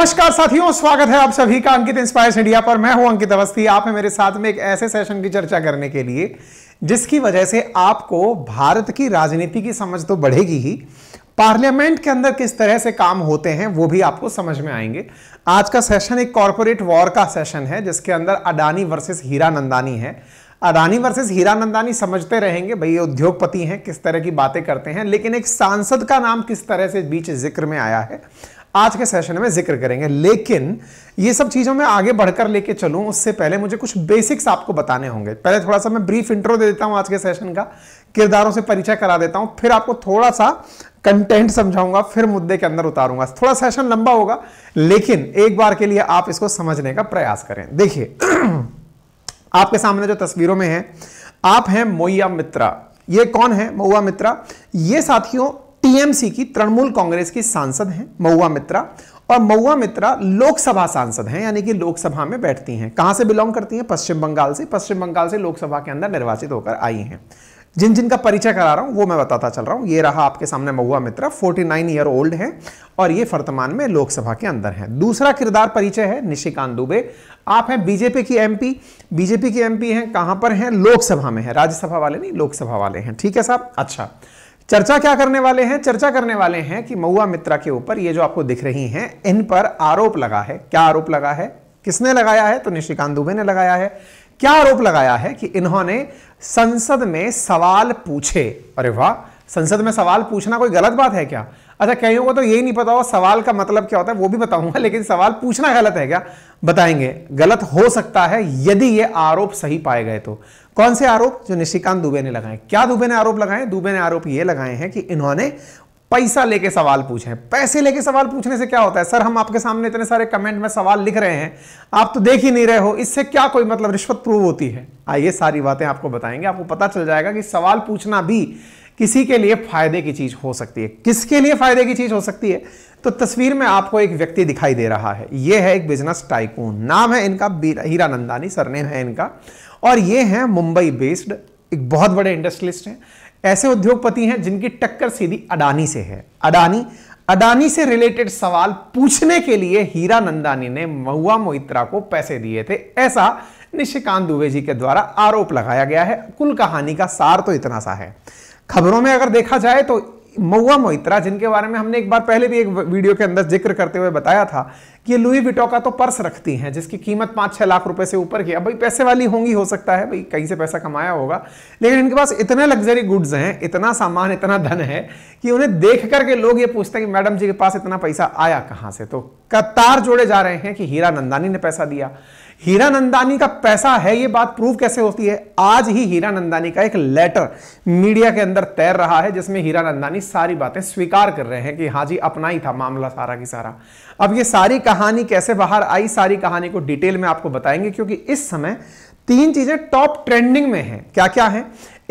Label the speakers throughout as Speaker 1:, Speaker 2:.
Speaker 1: नमस्कार साथियों स्वागत है आप सभी का अंकित इंस्पायर्स इंडिया पर मैं हूं अंकित अवस्थी आप है मेरे साथ में एक ऐसे सेशन की चर्चा करने के लिए जिसकी वजह से आपको भारत की राजनीति की समझ तो बढ़ेगी ही पार्लियामेंट के अंदर किस तरह से काम होते हैं वो भी आपको समझ में आएंगे आज का सेशन एक कॉरपोरेट वॉर का सेशन है जिसके अंदर अडानी वर्सेस हीरा नंदानी है अडानी वर्सेस हीरा नंदानी समझते रहेंगे भाई ये उद्योगपति हैं किस तरह की बातें करते हैं लेकिन एक सांसद का नाम किस तरह से बीच जिक्र में आया है आज के सेशन में जिक्र करेंगे लेकिन ये सब चीज़ों में आगे बढ़कर लेके चलू उससे पहले मुझे कुछ बेसिक्स आपको बताने होंगे पहले थोड़ा सा मैं ब्रीफ इंट्रो दे देता हूं आज के सेशन का किरदारों से परिचय करा देता हूं फिर आपको थोड़ा सा कंटेंट समझाऊंगा फिर मुद्दे के अंदर उतारूंगा थोड़ा सेशन लंबा होगा लेकिन एक बार के लिए आप इसको समझने का प्रयास करें देखिए आपके सामने जो तस्वीरों में है आप हैं मोया मित्रा ये कौन है मऊआ मित्रा ये साथियों टीएमसी की तृणमूल कांग्रेस की सांसद हैं महुआ मित्रा और महुआ मित्रा लोकसभा सांसद हैं यानी कि लोकसभा में बैठती हैं कहां से बिलोंग करती हैं पश्चिम बंगाल से पश्चिम बंगाल से लोकसभा के अंदर निर्वाचित होकर आई हैं जिन जिन का परिचय करा रहा हूं वो मैं बताता चल रहा हूं ये रहा आपके सामने महुआ मित्रा 49 ईयर ओल्ड है और ये वर्तमान में लोकसभा के अंदर हैं दूसरा किरदार परिचय है निशिकांत दुबे आप हैं बीजेपी की एमपी बीजेपी की एमपी हैं कहां पर हैं लोकसभा में है राज्यसभा वाले नहीं लोकसभा वाले हैं ठीक है साहब अच्छा चर्चा क्या करने वाले हैं चर्चा करने वाले हैं कि मऊआ मित्रा के ऊपर ये जो आपको दिख रही हैं इन पर आरोप लगा है क्या आरोप लगा है किसने लगाया है तो निशिकांत दुबे ने लगाया है क्या आरोप लगाया है कि इन्होंने संसद में सवाल पूछे अरे वाह संसद में सवाल पूछना कोई गलत बात है क्या अच्छा कहीं को तो यही नहीं पता हो सवाल का मतलब क्या होता है वो भी बताऊंगा लेकिन सवाल पूछना गलत है क्या बताएंगे गलत हो सकता है यदि ये आरोप सही पाए गए तो कौन से आरोप जो निशिकांत दुबे ने लगाए क्या दुबे ने आरोप लगाए दुबे ने आरोप ये लगाए हैं कि इन्होंने पैसा लेके सवाल पूछे पैसे लेके सवाल पूछने से क्या होता है सर हम आपके सामने इतने सारे कमेंट में सवाल लिख रहे हैं आप तो देख ही नहीं रहे हो इससे क्या कोई मतलब रिश्वत प्रूव होती है आइए सारी बातें आपको बताएंगे आपको पता चल जाएगा कि सवाल पूछना भी किसी के लिए फायदे की चीज हो सकती है किसके लिए फायदे की चीज हो सकती है तो तस्वीर में आपको एक व्यक्ति दिखाई दे रहा है यह है एक बिजनेस टाइकून नाम है इनका हीरा नंदानी सरनेम है इनका और ये हैं मुंबई बेस्ड एक बहुत बड़े इंडस्ट्रियलिस्ट हैं ऐसे उद्योगपति हैं जिनकी टक्कर सीधी अडानी से है अडानी अडानी से रिलेटेड सवाल पूछने के लिए हीरा नंदानी ने महुआ मोहित्रा को पैसे दिए थे ऐसा निशिकांत दुबे जी के द्वारा आरोप लगाया गया है कुल कहानी का सार तो इतना सा है खबरों में अगर देखा जाए तो मऊआ मोहित्रा जिनके बारे में हमने एक बार पहले भी एक वीडियो के अंदर जिक्र करते हुए बताया था कि ये लुई विटो का तो पर्स रखती हैं जिसकी कीमत पाँच छः लाख रुपए से ऊपर की अब भाई पैसे वाली होंगी हो सकता है भाई कहीं से पैसा कमाया होगा लेकिन इनके पास इतने लग्जरी गुड्स हैं इतना सामान इतना धन है कि उन्हें देख करके लोग ये पूछते हैं कि मैडम जी के पास इतना पैसा आया कहाँ से तो कतार जोड़े जा रहे हैं कि हीरा नंदानी ने पैसा दिया हीरा नंदानी का पैसा है ये बात प्रूव कैसे होती है आज ही हीरा नंदानी का एक लेटर मीडिया के अंदर तैर रहा है जिसमें हीरा नंदानी सारी बातें स्वीकार कर रहे हैं कि हाँ जी अपना ही था मामला सारा की सारा अब ये सारी कहानी कैसे बाहर आई सारी कहानी को डिटेल में आपको बताएंगे क्योंकि इस समय तीन चीजें टॉप ट्रेंडिंग में है क्या क्या है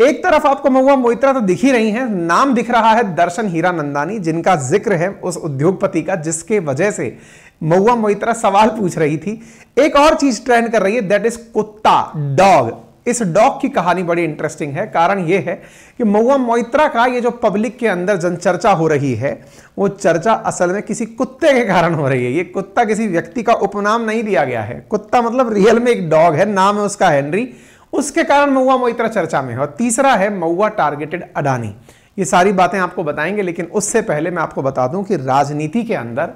Speaker 1: एक तरफ आपको महुआ मोहित्रा तो दिख ही रही हैं नाम दिख रहा है दर्शन हीरा नंदानी जिनका जिक्र है उस उद्योगपति का जिसके वजह से मऊआ मोहित्रा सवाल पूछ रही थी एक और चीज ट्रेंड कर रही है दैट इज कुत्ता डॉग इस डॉग की कहानी बड़ी इंटरेस्टिंग है कारण यह है कि मऊआ मोइत्रा का ये जो पब्लिक के अंदर जनचर्चा हो रही है वो चर्चा असल में किसी कुत्ते के कारण हो रही है ये कुत्ता किसी व्यक्ति का उपनाम नहीं दिया गया है कुत्ता मतलब रियल में एक डॉग है नाम है उसका हेनरी उसके कारण मऊआ मोइत्रा चर्चा में है और तीसरा है मऊआ टारगेटेड अडानी ये सारी बातें आपको बताएंगे लेकिन उससे पहले मैं आपको बता दूं कि राजनीति के अंदर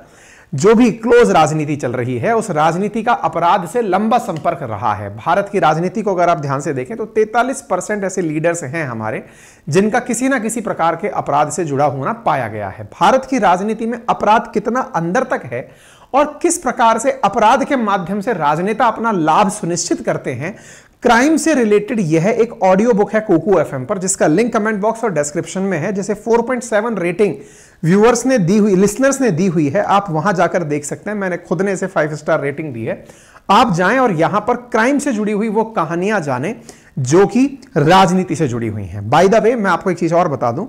Speaker 1: जो भी क्लोज राजनीति चल रही है उस राजनीति का अपराध से लंबा संपर्क रहा है भारत की राजनीति को अगर आप ध्यान से देखें तो 43 परसेंट ऐसे लीडर्स हैं हमारे जिनका किसी ना किसी प्रकार के अपराध से जुड़ा होना पाया गया है भारत की राजनीति में अपराध कितना अंदर तक है और किस प्रकार से अपराध के माध्यम से राजनेता अपना लाभ सुनिश्चित करते हैं क्राइम से रिलेटेड यह एक ऑडियो बुक है कोकू एफएम पर जिसका लिंक कमेंट बॉक्स और डिस्क्रिप्शन में है जिसे 4.7 रेटिंग व्यूअर्स ने दी हुई लिसनर्स ने दी हुई है आप वहां जाकर देख सकते हैं मैंने खुद ने इसे फाइव स्टार रेटिंग दी है आप जाएं और यहां पर क्राइम से जुड़ी हुई वो कहानियां जाने जो कि राजनीति से जुड़ी हुई हैं बाय द वे मैं आपको एक चीज और बता दूं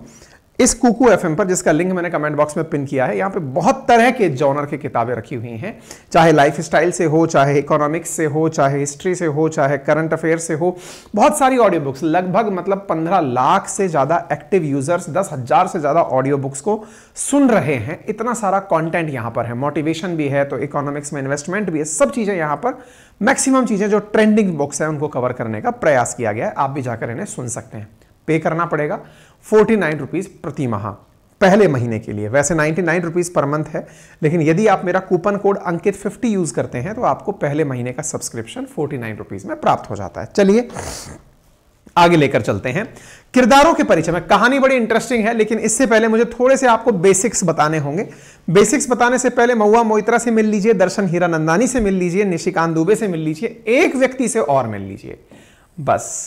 Speaker 1: इस कुकू एफ पर जिसका लिंक मैंने कमेंट बॉक्स में पिन किया है यहाँ पे बहुत तरह के जॉनर की किताबें रखी हुई हैं चाहे लाइफ स्टाइल से हो चाहे इकोनॉमिक्स से हो चाहे हिस्ट्री से हो चाहे करंट अफेयर से हो बहुत सारी ऑडियो बुक्स लगभग मतलब पंद्रह लाख से ज़्यादा एक्टिव यूजर्स दस हज़ार से ज़्यादा ऑडियो बुक्स को सुन रहे हैं इतना सारा कॉन्टेंट यहाँ पर है मोटिवेशन भी है तो इकोनॉमिक्स में इन्वेस्टमेंट भी है सब चीज़ें यहाँ पर मैक्सिमम चीज़ें जो ट्रेंडिंग बुक्स हैं उनको कवर करने का प्रयास किया गया है आप भी जाकर इन्हें सुन सकते हैं पे करना पड़ेगा फोर्टी नाइन रुपीज़ प्रति माह पहले महीने के लिए वैसे ninety nine rupees per month है लेकिन यदि आप मेरा coupon code Ankit fifty use करते हैं तो आपको पहले महीने का सब्सक्रिप्शन फोर्टी नाइन रुपीज़ में प्राप्त हो जाता है चलिए आगे लेकर चलते हैं किरदारों के परिचय में कहानी बड़ी इंटरेस्टिंग है लेकिन इससे पहले मुझे थोड़े से आपको बेसिक्स बताने होंगे बेसिक्स बताने से पहले महुआ मोइत्रा से मिल लीजिए दर्शन हीरा नंदानी से मिल लीजिए निशिकांत दुबे से मिल लीजिए एक व्यक्ति से और मिल लीजिए बस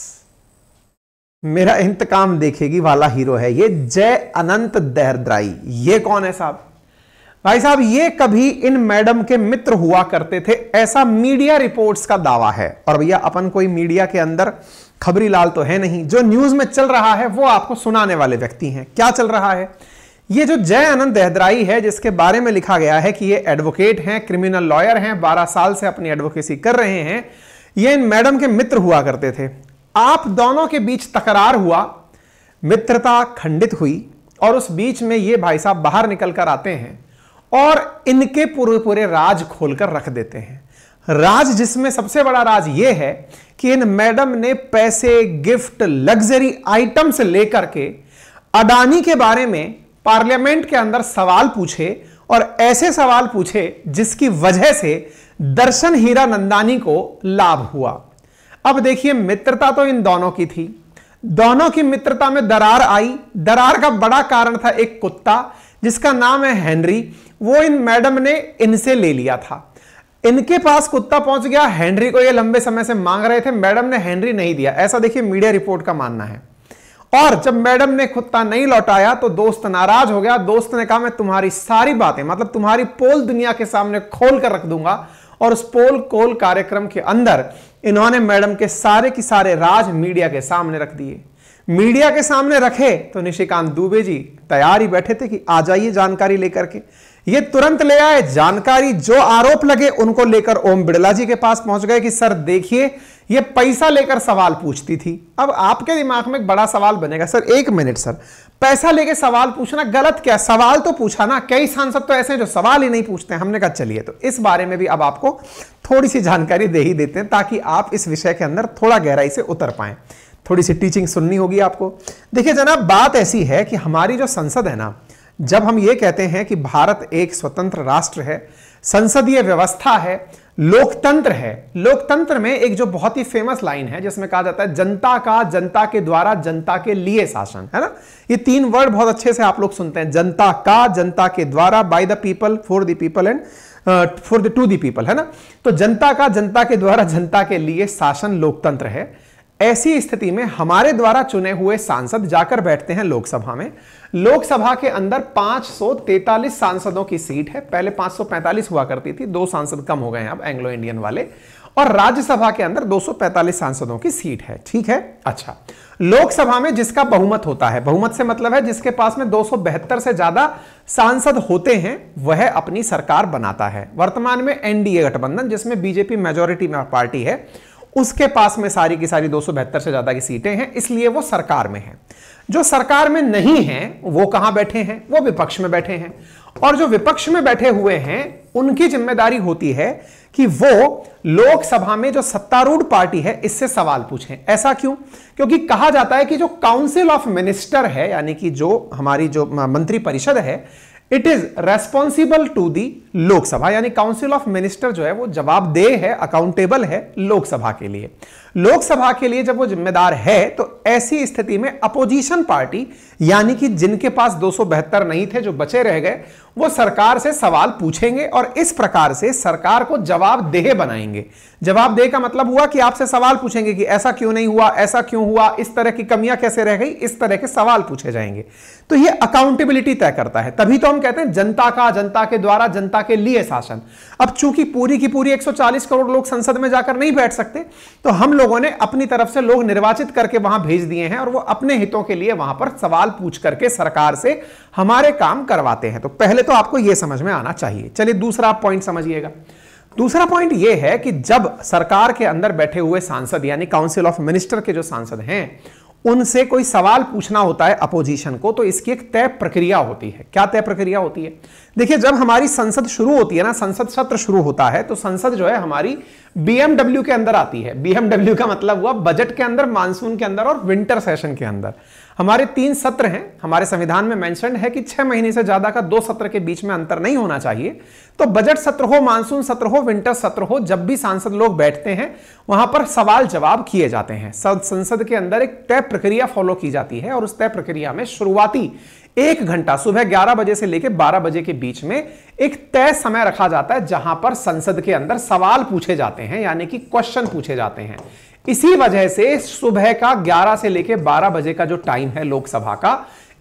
Speaker 1: मेरा इंतकाम देखेगी वाला हीरो है ये जय अनंत देहद्राई ये कौन है साहब भाई साहब ये कभी इन मैडम के मित्र हुआ करते थे ऐसा मीडिया रिपोर्ट्स का दावा है और भैया अपन कोई मीडिया के अंदर खबरी लाल तो है नहीं जो न्यूज में चल रहा है वो आपको सुनाने वाले व्यक्ति हैं क्या चल रहा है ये जो जय अनंत देहदराई है जिसके बारे में लिखा गया है कि ये एडवोकेट हैं क्रिमिनल लॉयर हैं बारह साल से अपनी एडवोकेसी कर रहे हैं ये इन मैडम के मित्र हुआ करते थे आप दोनों के बीच तकरार हुआ मित्रता खंडित हुई और उस बीच में ये भाई साहब बाहर निकल कर आते हैं और इनके पूरे पूरे राज खोलकर रख देते हैं राज जिसमें सबसे बड़ा राज यह है कि इन मैडम ने पैसे गिफ्ट लग्जरी आइटम्स लेकर के अडानी के बारे में पार्लियामेंट के अंदर सवाल पूछे और ऐसे सवाल पूछे जिसकी वजह से दर्शन हीरा नंदानी को लाभ हुआ अब देखिए मित्रता तो इन दोनों की थी दोनों की मित्रता में दरार आई दरार का बड़ा कारण था एक कुत्ता जिसका नाम है हेनरी वो इन मैडम ने इनसे ले लिया था इनके पास कुत्ता पहुंच गया हेनरी को ये लंबे समय से मांग रहे थे मैडम ने हेनरी नहीं दिया ऐसा देखिए मीडिया रिपोर्ट का मानना है और जब मैडम ने कुत्ता नहीं लौटाया तो दोस्त नाराज हो गया दोस्त ने कहा मैं तुम्हारी सारी बातें मतलब तुम्हारी पोल दुनिया के सामने खोल कर रख दूंगा और उस पोल कोल कार्यक्रम के अंदर इन्होंने मैडम के सारे के सारे राज मीडिया के सामने रख दिए मीडिया के सामने रखे तो निशिकांत दुबे जी तैयार ही बैठे थे कि आ जाइए जानकारी लेकर के ये तुरंत ले आए जानकारी जो आरोप लगे उनको लेकर ओम बिड़ला जी के पास पहुंच गए कि सर देखिए ये पैसा लेकर सवाल पूछती थी अब आपके दिमाग में एक बड़ा सवाल बनेगा सर एक मिनट सर पैसा लेके सवाल पूछना गलत क्या सवाल तो पूछा ना कई सांसद तो ऐसे हैं जो सवाल ही नहीं पूछते हैं हमने कहा चलिए तो इस बारे में भी अब आपको थोड़ी सी जानकारी दे ही देते हैं ताकि आप इस विषय के अंदर थोड़ा गहराई से उतर पाए थोड़ी सी टीचिंग सुननी होगी आपको देखिए जनाब बात ऐसी है कि हमारी जो संसद है ना जब हम ये कहते हैं कि भारत एक स्वतंत्र राष्ट्र है संसदीय व्यवस्था है लोकतंत्र है लोकतंत्र में एक जो बहुत ही फेमस लाइन है जिसमें कहा जाता है जनता का जनता के द्वारा जनता के लिए शासन है ना ये तीन वर्ड बहुत अच्छे से आप लोग सुनते हैं जनता का जनता के द्वारा by the people for the people and for the to the people है ना तो जनता का जनता के द्वारा जनता के लिए शासन लोकतंत्र है ऐसी स्थिति में हमारे द्वारा चुने हुए सांसद जाकर बैठते हैं लोकसभा में लोकसभा के अंदर 543 सांसदों की सीट है पहले 545 हुआ करती थी दो सांसद कम हो गए हैं अब एंग्लो इंडियन वाले और राज्यसभा के अंदर 245 सांसदों की सीट है ठीक है अच्छा लोकसभा में जिसका बहुमत होता है बहुमत से मतलब है जिसके पास में दो से ज्यादा सांसद होते हैं वह अपनी सरकार बनाता है वर्तमान में एनडीए गठबंधन जिसमें बीजेपी मेजोरिटी पार्टी है उसके पास में सारी की सारी दो से ज़्यादा की सीटें हैं इसलिए वो सरकार में है जो सरकार में नहीं है वो कहां बैठे हैं वो विपक्ष में बैठे हैं और जो विपक्ष में बैठे हुए हैं उनकी जिम्मेदारी होती है कि वो लोकसभा में जो सत्तारूढ़ पार्टी है इससे सवाल पूछें ऐसा क्यों क्योंकि कहा जाता है कि जो काउंसिल ऑफ मिनिस्टर है यानी कि जो हमारी जो मंत्री परिषद है it is responsible to the Lok Sabha यानी काउंसिल ऑफ मिनिस्टर जो है वो जवाबदेह है अकाउंटेबल है लोकसभा के लिए लोकसभा के लिए जब वो जिम्मेदार है तो ऐसी स्थिति में अपोजिशन पार्टी यानी कि जिनके पास दो नहीं थे जो बचे रह गए वो सरकार से सवाल पूछेंगे और इस प्रकार से सरकार को जवाबदेह बनाएंगे जवाबदेह का मतलब हुआ कि आपसे सवाल पूछेंगे कि ऐसा क्यों नहीं हुआ ऐसा क्यों हुआ इस तरह की कमियां कैसे रह गई इस तरह के सवाल पूछे जाएंगे तो ये अकाउंटेबिलिटी तय करता है तभी तो हम कहते हैं जनता का जनता के द्वारा जनता के लिए शासन अब चूंकि पूरी की पूरी 140 करोड़ लोग संसद में जाकर नहीं बैठ सकते तो हम लोग लोगों ने अपनी तरफ से लोग निर्वाचित करके वहां भेज दिए हैं और वो अपने हितों के लिए वहां पर सवाल पूछ करके सरकार से हमारे काम करवाते हैं तो पहले तो आपको यह समझ में आना चाहिए चलिए दूसरा पॉइंट समझिएगा दूसरा पॉइंट यह है कि जब सरकार के अंदर बैठे हुए सांसद यानी काउंसिल ऑफ मिनिस्टर के जो सांसद हैं उनसे कोई सवाल पूछना होता है अपोजिशन को तो इसकी एक तय प्रक्रिया होती है क्या तय प्रक्रिया होती है देखिए जब हमारी संसद शुरू होती है ना संसद सत्र शुरू होता है तो संसद जो है हमारी बीएमडब्ल्यू के अंदर आती है बीएमडब्ल्यू का मतलब हुआ बजट के अंदर मानसून के अंदर और विंटर सेशन के अंदर हमारे तीन सत्र हैं हमारे संविधान में मेंशन है कि छह महीने से ज्यादा का दो सत्र के बीच में अंतर नहीं होना चाहिए तो बजट सत्र हो मानसून सत्र हो विंटर सत्र हो जब भी सांसद लोग बैठते हैं वहां पर सवाल जवाब किए जाते हैं संसद के अंदर एक तय प्रक्रिया फॉलो की जाती है और उस तय प्रक्रिया में शुरुआती एक घंटा सुबह ग्यारह बजे से लेकर बारह बजे के बीच में एक तय समय रखा जाता है जहां पर संसद के अंदर सवाल पूछे जाते हैं यानी कि क्वेश्चन पूछे जाते हैं इसी वजह से सुबह का 11 से लेकर 12 बजे का जो टाइम है लोकसभा का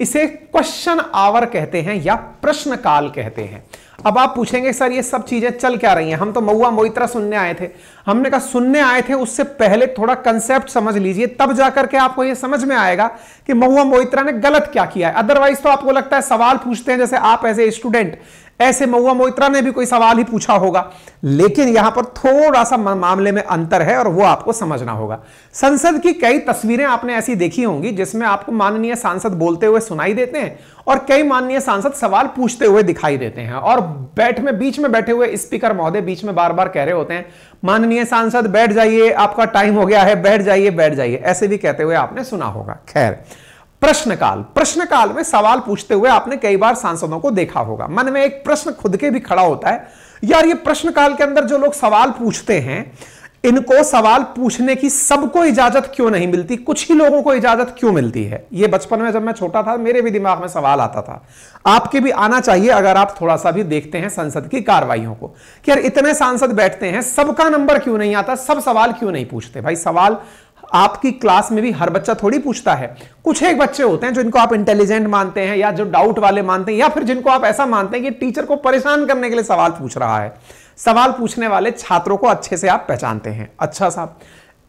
Speaker 1: इसे क्वेश्चन आवर कहते हैं या प्रश्न काल कहते हैं अब आप पूछेंगे सर ये सब चीजें चल क्या रही हैं हम तो महुआ मोइत्रा सुनने आए थे हमने कहा सुनने आए थे उससे पहले थोड़ा कंसेप्ट समझ लीजिए तब जाकर के आपको ये समझ में आएगा कि महुआ मोइत्रा ने गलत क्या किया है अदरवाइज तो आपको लगता है सवाल पूछते हैं जैसे आप एज ए स्टूडेंट ऐसे महुआ मोहित्रा ने भी कोई सवाल ही पूछा होगा लेकिन यहां पर थोड़ा सा मामले में अंतर है और वो आपको समझना होगा संसद की कई तस्वीरें आपने ऐसी देखी होंगी जिसमें आपको माननीय सांसद बोलते हुए सुनाई देते हैं और कई माननीय सांसद सवाल पूछते हुए दिखाई देते हैं और बैठ में बीच में बैठे हुए स्पीकर महोदय बीच में बार बार कह रहे होते हैं माननीय सांसद बैठ जाइए आपका टाइम हो गया है बैठ जाइए बैठ जाइए ऐसे भी कहते हुए आपने सुना होगा खैर प्रश्नकाल प्रश्नकाल में सवाल पूछते हुए आपने कई बार सांसदों को देखा होगा मन में एक प्रश्न खुद के भी खड़ा होता है यार ये प्रश्नकाल के अंदर जो लोग सवाल पूछते हैं इनको सवाल पूछने की सबको इजाजत क्यों नहीं मिलती कुछ ही लोगों को इजाजत क्यों मिलती है ये बचपन में जब मैं छोटा था मेरे भी दिमाग में सवाल आता था आपके भी आना चाहिए अगर आप थोड़ा सा भी देखते हैं संसद की कार्रवाइयों को कि यार इतने सांसद बैठते हैं सबका नंबर क्यों नहीं आता सब सवाल क्यों नहीं पूछते भाई सवाल आपकी क्लास में भी हर बच्चा थोड़ी पूछता है कुछ एक बच्चे होते हैं जो इनको आप इंटेलिजेंट मानते हैं या जो डाउट वाले मानते हैं या फिर जिनको आप ऐसा मानते हैं कि टीचर को परेशान करने के लिए सवाल पूछ रहा है सवाल पूछने वाले छात्रों को अच्छे से आप पहचानते हैं अच्छा साहब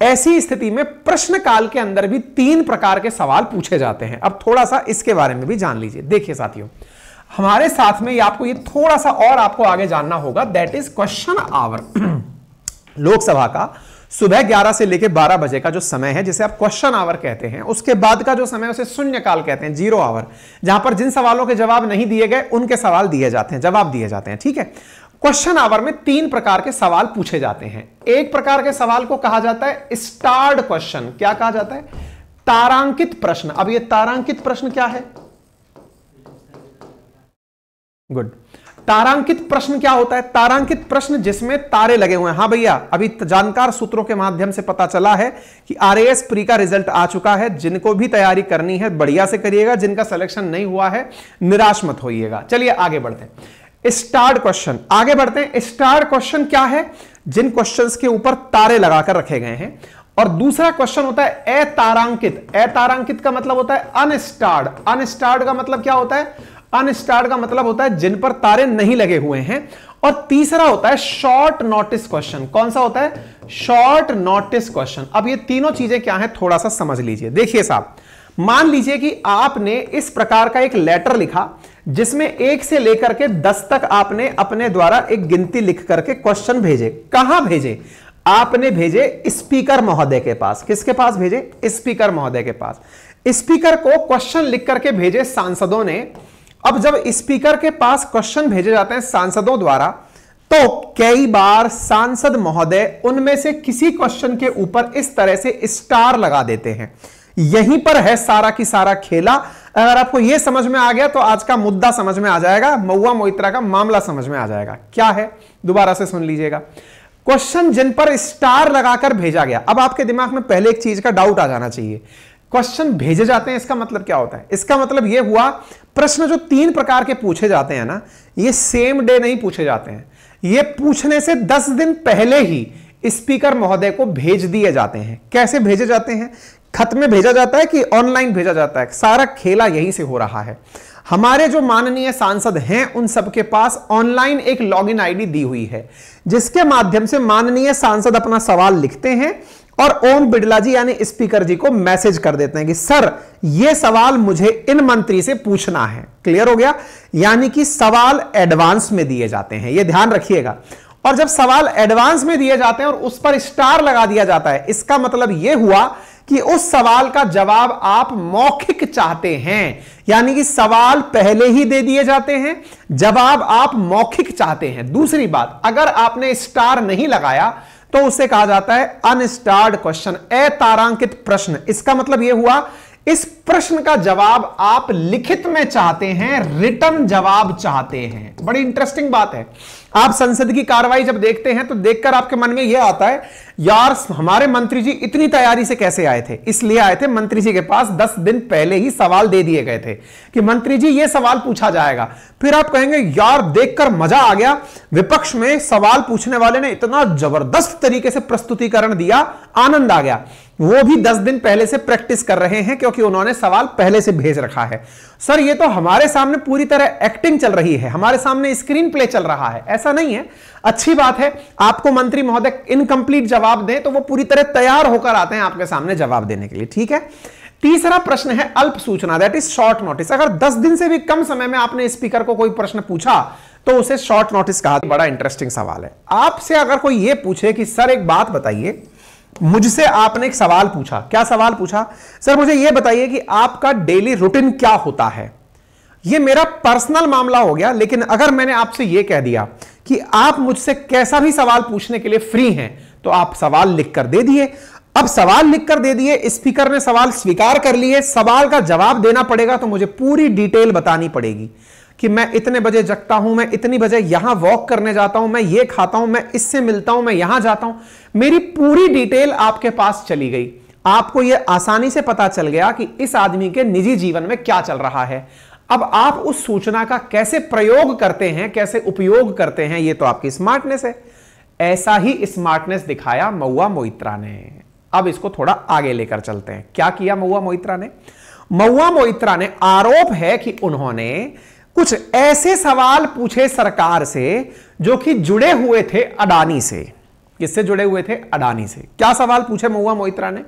Speaker 1: ऐसी स्थिति में प्रश्न काल के अंदर भी तीन प्रकार के सवाल पूछे जाते हैं अब थोड़ा सा इसके बारे में भी जान लीजिए देखिए साथियों हमारे साथ में ये आपको ये थोड़ा सा और आपको आगे जानना होगा that is question hour Lok Sabha का सुबह 11 से लेकर 12 बजे का जो समय है जिसे आप क्वेश्चन आवर कहते हैं उसके बाद का जो समय उसे शून्य काल कहते हैं जीरो आवर जहां पर जिन सवालों के जवाब नहीं दिए गए उनके सवाल दिए जाते हैं जवाब दिए जाते हैं ठीक है क्वेश्चन आवर में तीन प्रकार के सवाल पूछे जाते हैं एक प्रकार के सवाल को कहा जाता है स्टार्ड क्वेश्चन क्या कहा जाता है तारांकित प्रश्न अब ये तारांकित प्रश्न क्या है गुड तारांकित प्रश्न क्या होता है तारांकित प्रश्न जिसमें तारे लगे हुए हैं हाँ भैया अभी जानकार सूत्रों के माध्यम से पता चला है कि आरएएस प्री का रिजल्ट आ चुका है जिनको भी तैयारी करनी है बढ़िया से करिएगा जिनका सिलेक्शन नहीं हुआ है निराश मत होइएगा चलिए आगे बढ़ते हैं स्टार्ट क्वेश्चन आगे बढ़ते हैं स्टार्ट क्वेश्चन क्या है जिन क्वेश्चन के ऊपर तारे लगाकर रखे गए हैं और दूसरा क्वेश्चन होता है अतारांकित अतारांकित का मतलब होता है अनस्टार्ड अनस्टार्ड का मतलब क्या होता है अनस्टार्ड का मतलब होता है जिन पर तारे नहीं लगे हुए हैं और तीसरा होता है शॉर्ट नोटिस क्वेश्चन कौन सा होता है शॉर्ट नोटिस क्वेश्चन अब ये तीनों चीजें क्या है थोड़ा सा समझ लीजिए देखिए साहब मान लीजिए कि आपने इस प्रकार का एक लेटर लिखा जिसमें एक से लेकर के दस तक आपने अपने द्वारा एक गिनती लिख करके क्वेश्चन भेजे कहां भेजे आपने भेजे स्पीकर महोदय के पास किसके पास भेजे स्पीकर महोदय के पास स्पीकर को क्वेश्चन लिख करके भेजे सांसदों ने अब जब स्पीकर के पास क्वेश्चन भेजे जाते हैं सांसदों द्वारा तो कई बार सांसद महोदय उनमें से किसी क्वेश्चन के ऊपर इस तरह से स्टार लगा देते हैं यहीं पर है सारा की सारा खेला अगर आपको यह समझ में आ गया तो आज का मुद्दा समझ में आ जाएगा मऊआ मोइत्रा का मामला समझ में आ जाएगा क्या है दोबारा से सुन लीजिएगा क्वेश्चन जिन पर स्टार लगाकर भेजा गया अब आपके दिमाग में पहले एक चीज का डाउट आ जाना चाहिए क्वेश्चन भेजे जाते हैं इसका मतलब क्या होता है इसका मतलब यह हुआ प्रश्न जो तीन प्रकार के पूछे जाते हैं ना ये सेम डे नहीं पूछे जाते हैं ये पूछने से दस दिन पहले ही स्पीकर महोदय को भेज दिए जाते हैं कैसे भेजे जाते हैं खत में भेजा जाता है कि ऑनलाइन भेजा जाता है सारा खेला यहीं से हो रहा है हमारे जो माननीय सांसद हैं उन सबके पास ऑनलाइन एक लॉगिन आईडी दी हुई है जिसके माध्यम से माननीय सांसद अपना सवाल लिखते हैं और ओम बिड़ला जी यानी स्पीकर जी को मैसेज कर देते हैं कि सर यह सवाल मुझे इन मंत्री से पूछना है क्लियर हो गया यानी कि सवाल एडवांस में दिए जाते हैं यह ध्यान रखिएगा और जब सवाल एडवांस में दिए जाते हैं और उस पर स्टार लगा दिया जाता है इसका मतलब यह हुआ कि उस सवाल का जवाब आप मौखिक चाहते हैं यानी कि सवाल पहले ही दे दिए जाते हैं जवाब आप मौखिक चाहते हैं दूसरी बात अगर आपने स्टार नहीं लगाया तो उसे कहा जाता है अनस्टार्ड क्वेश्चन अतारांकित प्रश्न इसका मतलब यह हुआ इस प्रश्न का जवाब आप लिखित में चाहते हैं रिटर्न जवाब चाहते हैं बड़ी इंटरेस्टिंग बात है आप संसद की कार्रवाई जब देखते हैं तो देखकर आपके मन में यह आता है यार हमारे मंत्री जी इतनी तैयारी से कैसे आए थे इसलिए आए थे मंत्री जी के पास दस दिन पहले ही सवाल दे दिए गए थे कि मंत्री जी ये सवाल पूछा जाएगा फिर आप कहेंगे यार देखकर मजा आ गया विपक्ष में सवाल पूछने वाले ने इतना जबरदस्त तरीके से प्रस्तुतिकरण दिया आनंद आ गया वो भी दस दिन पहले से प्रैक्टिस कर रहे हैं क्योंकि उन्होंने सवाल पहले से भेज रखा है सर ये तो हमारे सामने पूरी तरह एक्टिंग चल रही है हमारे सामने स्क्रीन प्ले चल रहा है ऐसा नहीं है अच्छी बात है आपको मंत्री महोदय इनकम्प्लीट जवाब दें तो वो पूरी तरह तैयार होकर आते हैं आपके सामने जवाब देने के लिए ठीक है तीसरा प्रश्न है अल्प सूचना दैट इज शॉर्ट नोटिस अगर दस दिन से भी कम समय में आपने स्पीकर को कोई प्रश्न पूछा तो उसे शॉर्ट नोटिस कहा बड़ा इंटरेस्टिंग सवाल है आपसे अगर कोई ये पूछे कि सर एक बात बताइए मुझसे आपने एक सवाल पूछा क्या सवाल पूछा सर मुझे यह बताइए कि आपका डेली रूटीन क्या होता है यह मेरा पर्सनल मामला हो गया लेकिन अगर मैंने आपसे यह कह दिया कि आप मुझसे कैसा भी सवाल पूछने के लिए फ्री हैं तो आप सवाल लिखकर दे दिए अब सवाल लिखकर दे दिए स्पीकर ने सवाल स्वीकार कर लिए सवाल का जवाब देना पड़ेगा तो मुझे पूरी डिटेल बतानी पड़ेगी कि मैं इतने बजे जगता हूं मैं इतनी बजे यहां वॉक करने जाता हूं मैं ये खाता हूं मैं इससे मिलता हूं मैं यहां जाता हूं मेरी पूरी डिटेल आपके पास चली गई आपको यह आसानी से पता चल गया कि इस आदमी के निजी जीवन में क्या चल रहा है अब आप उस सूचना का कैसे प्रयोग करते हैं कैसे उपयोग करते हैं यह तो आपकी स्मार्टनेस है ऐसा ही स्मार्टनेस दिखाया मऊआ मोइत्रा ने अब इसको थोड़ा आगे लेकर चलते हैं क्या किया मऊआ मोइत्रा ने मऊआ मोइत्रा ने आरोप है कि उन्होंने कुछ ऐसे सवाल पूछे सरकार से जो कि जुड़े हुए थे अडानी से किससे जुड़े हुए थे अडानी से क्या सवाल पूछे महुआ मोहित्रा ने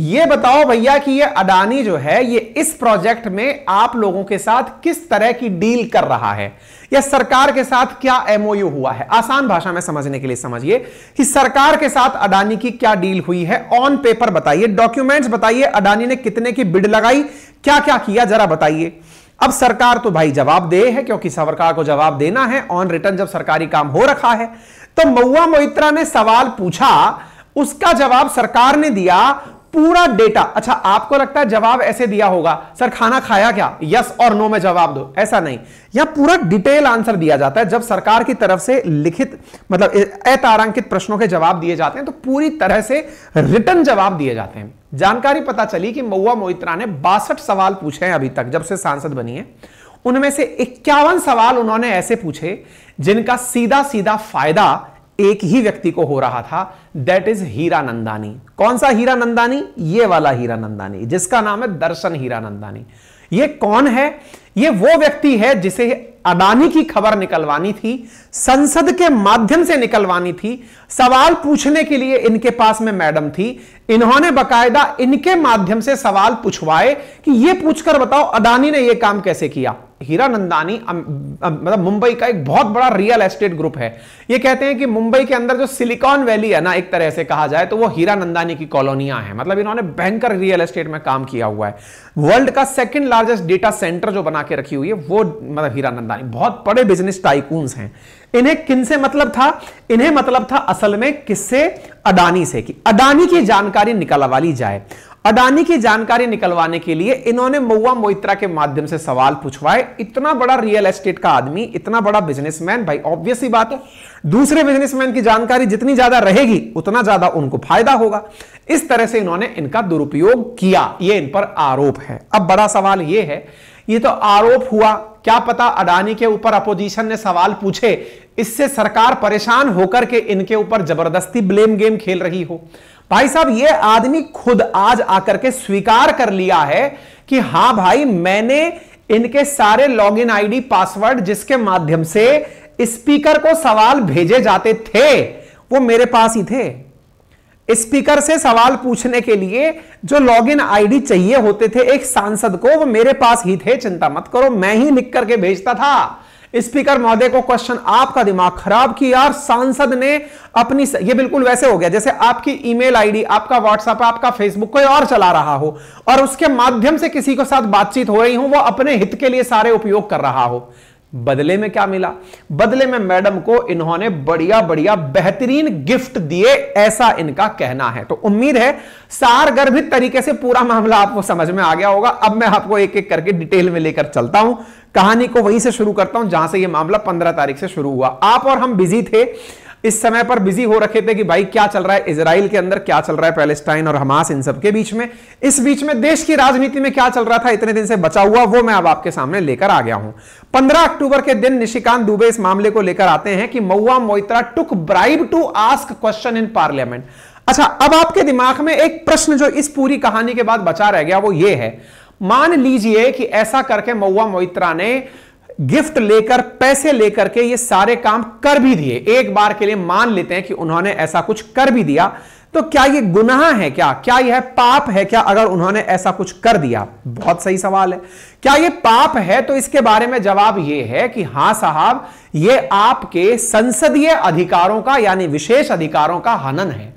Speaker 1: ये बताओ भैया कि ये अडानी जो है ये इस प्रोजेक्ट में आप लोगों के साथ किस तरह की डील कर रहा है या सरकार के साथ क्या एमओयू हुआ है आसान भाषा में समझने के लिए समझिए कि सरकार के साथ अडानी की क्या डील हुई है ऑन पेपर बताइए डॉक्यूमेंट्स बताइए अडानी ने कितने की बिड लगाई क्या क्या किया जरा बताइए अब सरकार तो भाई जवाब दे है क्योंकि सरकार को जवाब देना है ऑन रिटर्न जब सरकारी काम हो रखा है तो मऊआ मोहित्रा ने सवाल पूछा उसका जवाब सरकार ने दिया पूरा डेटा अच्छा आपको लगता है जवाब ऐसे दिया होगा सर खाना खाया क्या यस और नो में जवाब दो ऐसा नहीं यह पूरा डिटेल आंसर दिया जाता है जब सरकार की तरफ से लिखित मतलब अतारांकित प्रश्नों के जवाब दिए जाते हैं तो पूरी तरह से रिटर्न जवाब दिए जाते हैं जानकारी पता चली कि मऊआ मोहित्रा ने बासठ सवाल पूछे हैं अभी तक जब से सांसद बनी है उनमें से इक्यावन सवाल उन्होंने ऐसे पूछे जिनका सीधा सीधा फायदा एक ही व्यक्ति को हो रहा था दैट इज हीरा नंदानी कौन सा हीरा नंदानी ये वाला हीरा नंदानी जिसका नाम है दर्शन हीरा नंदानी ये कौन है ये वो व्यक्ति है जिसे अडानी की खबर निकलवानी थी संसद के माध्यम से निकलवानी थी सवाल पूछने के लिए इनके पास में मैडम थी इन्होंने बकायदा इनके माध्यम से सवाल पूछवाए कि यह पूछकर बताओ अडानी ने यह काम कैसे किया हीरा नंदानी मतलब मुंबई का एक बहुत बड़ा रियल एस्टेट ग्रुप है ये कहते हैं कि मुंबई के अंदर जो सिलिकॉन वैली है ना एक तरह से कहा जाए तो वो हीरा नंदानी की कॉलोनियां हैं मतलब इन्होंने भयंकर रियल एस्टेट में काम किया हुआ है वर्ल्ड का सेकंड लार्जेस्ट डेटा सेंटर जो बना के रखी हुई है वो मतलब हीरा नंदानी बहुत बड़े बिजनेस टाइकून्स हैं इन्हें किनसे मतलब था इन्हें मतलब था असल में किससे अडानी से कि अडानी की जानकारी निकलवा ली जाए अडानी की जानकारी निकलवाने के लिए इन्होंने मऊआ मोइत्रा के माध्यम से सवाल पूछवाए इतना बड़ा रियल एस्टेट का आदमी इतना बड़ा बिजनेसमैन भाई ही बात है दूसरे बिजनेसमैन की जानकारी जितनी ज्यादा रहेगी उतना ज्यादा उनको फायदा होगा इस तरह से इन्होंने इनका दुरुपयोग किया ये इन पर आरोप है अब बड़ा सवाल यह है ये तो आरोप हुआ क्या पता अडानी के ऊपर अपोजिशन ने सवाल पूछे इससे सरकार परेशान होकर के इनके ऊपर जबरदस्ती ब्लेम गेम खेल रही हो भाई साहब ये आदमी खुद आज आकर के स्वीकार कर लिया है कि हां भाई मैंने इनके सारे लॉगिन आईडी पासवर्ड जिसके माध्यम से स्पीकर को सवाल भेजे जाते थे वो मेरे पास ही थे स्पीकर से सवाल पूछने के लिए जो लॉगिन आईडी चाहिए होते थे एक सांसद को वो मेरे पास ही थे चिंता मत करो मैं ही लिख करके भेजता था स्पीकर महोदय को क्वेश्चन आपका दिमाग खराब किया और सांसद ने अपनी स... ये बिल्कुल वैसे हो गया जैसे आपकी ईमेल आईडी आपका व्हाट्सएप आपका फेसबुक कोई और चला रहा हो और उसके माध्यम से किसी के साथ बातचीत हो रही हो वो अपने हित के लिए सारे उपयोग कर रहा हो बदले में क्या मिला बदले में मैडम को इन्होंने बढ़िया बढ़िया बेहतरीन गिफ्ट दिए ऐसा इनका कहना है तो उम्मीद है सारगर्भित तरीके से पूरा मामला आपको समझ में आ गया होगा अब मैं आपको एक एक करके डिटेल में लेकर चलता हूं कहानी को वहीं से शुरू करता हूं जहां से यह मामला पंद्रह तारीख से शुरू हुआ आप और हम बिजी थे इस समय पर बिजी हो रखे थे कि भाई क्या चल रहा है इसराइल के अंदर क्या चल रहा है पैलेस्टाइन और हमास इन सब के बीच में इस बीच में देश की राजनीति में क्या चल रहा था इतने दिन से बचा हुआ वो मैं अब आपके सामने लेकर आ गया हूं 15 अक्टूबर के दिन निशिकांत दुबे इस मामले को लेकर आते हैं कि Mahua Moitra took bribe to ask question in parliament अच्छा अब आपके दिमाग में एक प्रश्न जो इस पूरी कहानी के बाद बचा रह गया वो ये है मान लीजिए कि ऐसा करके मऊआ मोहित्रा ने गिफ्ट लेकर पैसे लेकर के ये सारे काम कर भी दिए एक बार के लिए मान लेते हैं कि उन्होंने ऐसा कुछ कर भी दिया तो क्या ये गुनाह है क्या क्या यह पाप है क्या अगर उन्होंने ऐसा कुछ कर दिया बहुत सही सवाल है क्या यह पाप है तो इसके बारे में जवाब यह है कि हां साहब यह आपके संसदीय अधिकारों का यानी विशेष अधिकारों का हनन है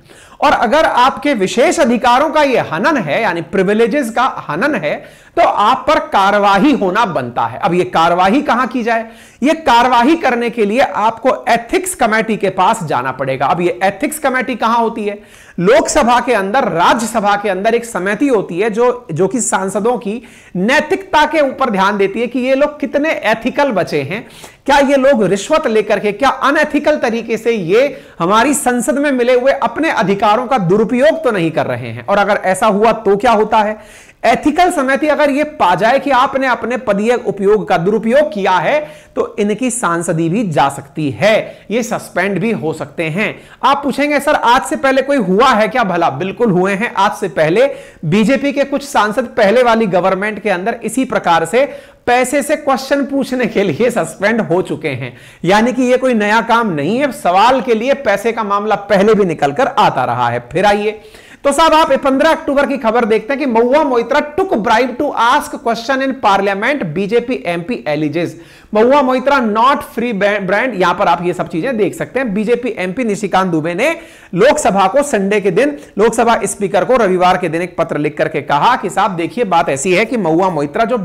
Speaker 1: और अगर आपके विशेष अधिकारों का यह हनन है यानी प्रिविलेजेस का हनन है तो आप पर कार्यवाही होना बनता है अब यह कार्यवाही कहां की जाए यह कार्यवाही करने के लिए आपको एथिक्स कमेटी के पास जाना पड़ेगा अब यह एथिक्स कमेटी कहां होती है लोकसभा के अंदर राज्यसभा के अंदर एक समिति होती है जो जो कि सांसदों की नैतिकता के ऊपर ध्यान देती है कि ये लोग कितने एथिकल बचे हैं क्या ये लोग रिश्वत लेकर के क्या अनएथिकल तरीके से ये हमारी संसद में मिले हुए अपने अधिकारों का दुरुपयोग तो नहीं कर रहे हैं और अगर ऐसा हुआ तो क्या होता है एथिकल समिति अगर ये पा जाए कि आपने अपने पदीय उपयोग का दुरुपयोग किया है तो इनकी सांसदी भी जा सकती है ये सस्पेंड भी हो सकते हैं आप पूछेंगे सर आज से पहले कोई हुआ है क्या भला बिल्कुल हुए हैं आज से पहले बीजेपी के कुछ सांसद पहले वाली गवर्नमेंट के अंदर इसी प्रकार से पैसे से क्वेश्चन पूछने के लिए सस्पेंड हो चुके हैं यानी कि यह कोई नया काम नहीं है सवाल के लिए पैसे का मामला पहले भी निकलकर आता रहा है फिर आइए तो साहब आप 15 अक्टूबर की खबर देखते हैं कि Mahua Moitra took bribe to ask question in parliament BJP MP alleges Mahua Moitra not free brand यहां पर आप ये सब चीजें देख सकते हैं बीजेपी एमपी निशिकांत दुबे ने लोकसभा को संडे के दिन लोकसभा स्पीकर को रविवार के दिन एक पत्र लिख करके कहा कि साहब देखिए बात ऐसी है कि महुआ मोहित्रा जो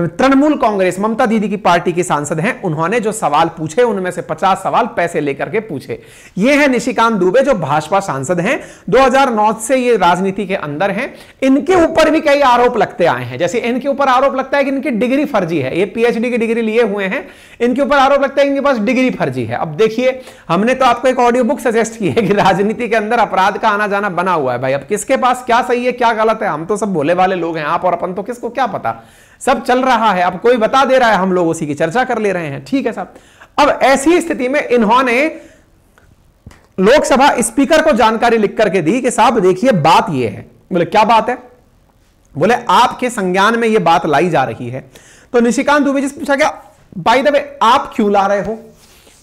Speaker 1: तृणमूल कांग्रेस ममता दीदी की पार्टी की सांसद हैं उन्होंने जो सवाल पूछे उनमें से पचास सवाल पैसे लेकर के पूछे ये है निशिकांत दुबे जो भाजपा सांसद हैं दो से ये राजनीति के अंदर हैं इनके ऊपर भी कई आरोप लगते आए हैं जैसे इनके ऊपर आरोप लगता है कि इनकी डिग्री फर्जी है ये पीएचडी की डिग्री लिए हुए हैं इनके ऊपर आरोप लगता है इनके पास डिग्री फर्जी है अब देखिए हमने तो आपको एक ऑडियो बुक सजेस्ट की है कि राजनीति के अंदर अपराध का आना जाना बना हुआ है भाई अब किसके पास क्या सही है क्या गलत है हम तो सब भोले वाले लोग हैं आप और अपन तो किसको क्या पता सब चल रहा है अब कोई बता दे रहा है हम लोग उसी की चर्चा कर ले रहे हैं ठीक है साहब अब ऐसी स्थिति में इन्होंने लोकसभा स्पीकर को जानकारी लिख करके दी कि साहब देखिए बात यह है बोले क्या बात है बोले आपके संज्ञान में यह बात लाई जा रही है तो निशिकांत दुबे जी से पूछा गया बाई द वे आप क्यों ला रहे हो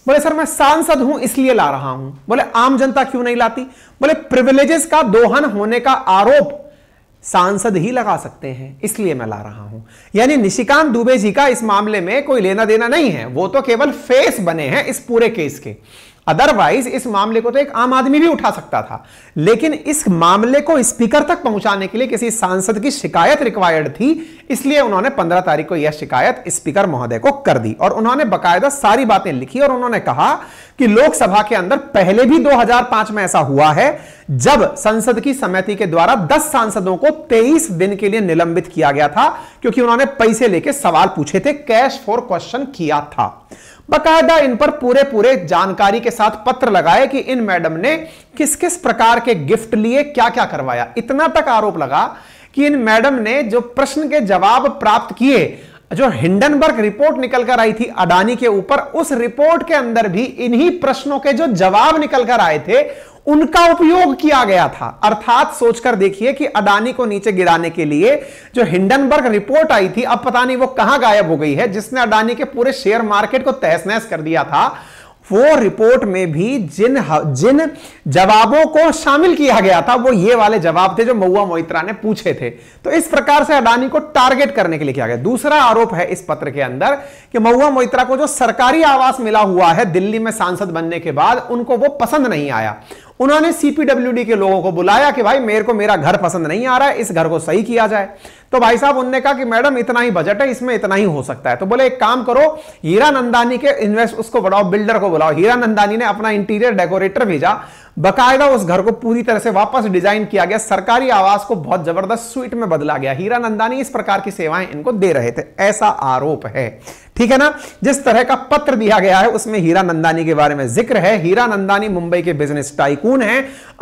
Speaker 1: बोले सर मैं सांसद हूं इसलिए ला रहा हूं बोले आम जनता क्यों नहीं लाती बोले प्रिविलेजेस का दोहन होने का आरोप सांसद ही लगा सकते हैं इसलिए मैं ला रहा हूं यानी निशिकांत दुबे जी का इस मामले में कोई लेना देना नहीं है वो तो केवल फेस बने हैं इस पूरे केस के अदरवाइज इस मामले को तो एक आम आदमी भी उठा सकता था लेकिन इस मामले को स्पीकर तक पहुंचाने के लिए किसी सांसद की शिकायत रिक्वायर्ड थी इसलिए उन्होंने 15 तारीख को यह शिकायत स्पीकर महोदय को कर दी और उन्होंने बकायदा सारी बातें लिखी और उन्होंने कहा कि लोकसभा के अंदर पहले भी 2005 में ऐसा हुआ है जब संसद की समिति के द्वारा 10 सांसदों को 23 दिन के लिए निलंबित किया गया था क्योंकि उन्होंने पैसे लेके सवाल पूछे थे कैश फॉर क्वेश्चन किया था बकायदा इन पर पूरे पूरे जानकारी के साथ पत्र लगाए कि इन मैडम ने किस किस प्रकार के गिफ्ट लिए क्या क्या करवाया इतना तक आरोप लगा कि इन मैडम ने जो प्रश्न के जवाब प्राप्त किए जो हिंडनबर्ग रिपोर्ट निकल कर आई थी अडानी के ऊपर उस रिपोर्ट के अंदर भी इन्हीं प्रश्नों के जो जवाब निकलकर आए थे उनका उपयोग किया गया था अर्थात सोचकर देखिए कि अडानी को नीचे गिराने के लिए जो हिंडनबर्ग रिपोर्ट आई थी अब पता नहीं वो कहां गायब हो गई है जिसने अडानी के पूरे शेयर मार्केट को तहस नहस कर दिया था वो रिपोर्ट में भी जिन जिन जवाबों को शामिल किया गया था वो ये वाले जवाब थे जो महुआ मोहित्रा ने पूछे थे तो इस प्रकार से अडानी को टारगेट करने के लिए किया गया दूसरा आरोप है इस पत्र के अंदर कि महुआ मोहित्रा को जो सरकारी आवास मिला हुआ है दिल्ली में सांसद बनने के बाद उनको वो पसंद नहीं आया उन्होंने सीपीडब्ल्यूडी के लोगों को बुलाया कि भाई मेरे को मेरा घर पसंद नहीं आ रहा है इस घर को सही किया जाए तो भाई साहब उनने कहा कि मैडम इतना ही बजट है इसमें इतना ही हो सकता है तो बोले एक काम करो हीरा नंदानी के इन्वेस्ट उसको बढ़ाओ बिल्डर को बुलाओ हीरा नंदानी ने अपना इंटीरियर डेकोरेटर भेजा बकायदा उस घर को पूरी तरह से वापस डिजाइन किया गया सरकारी आवास को बहुत जबरदस्त स्वीट में बदला गया हीरा नंदानी इस प्रकार की सेवाएं इनको दे रहे थे ऐसा आरोप है ठीक है ना जिस तरह का पत्र दिया गया है उसमें हीरा नंदानी के बारे में जिक्र है हीरा नंदानी मुंबई के बिजनेस टाइकून हैं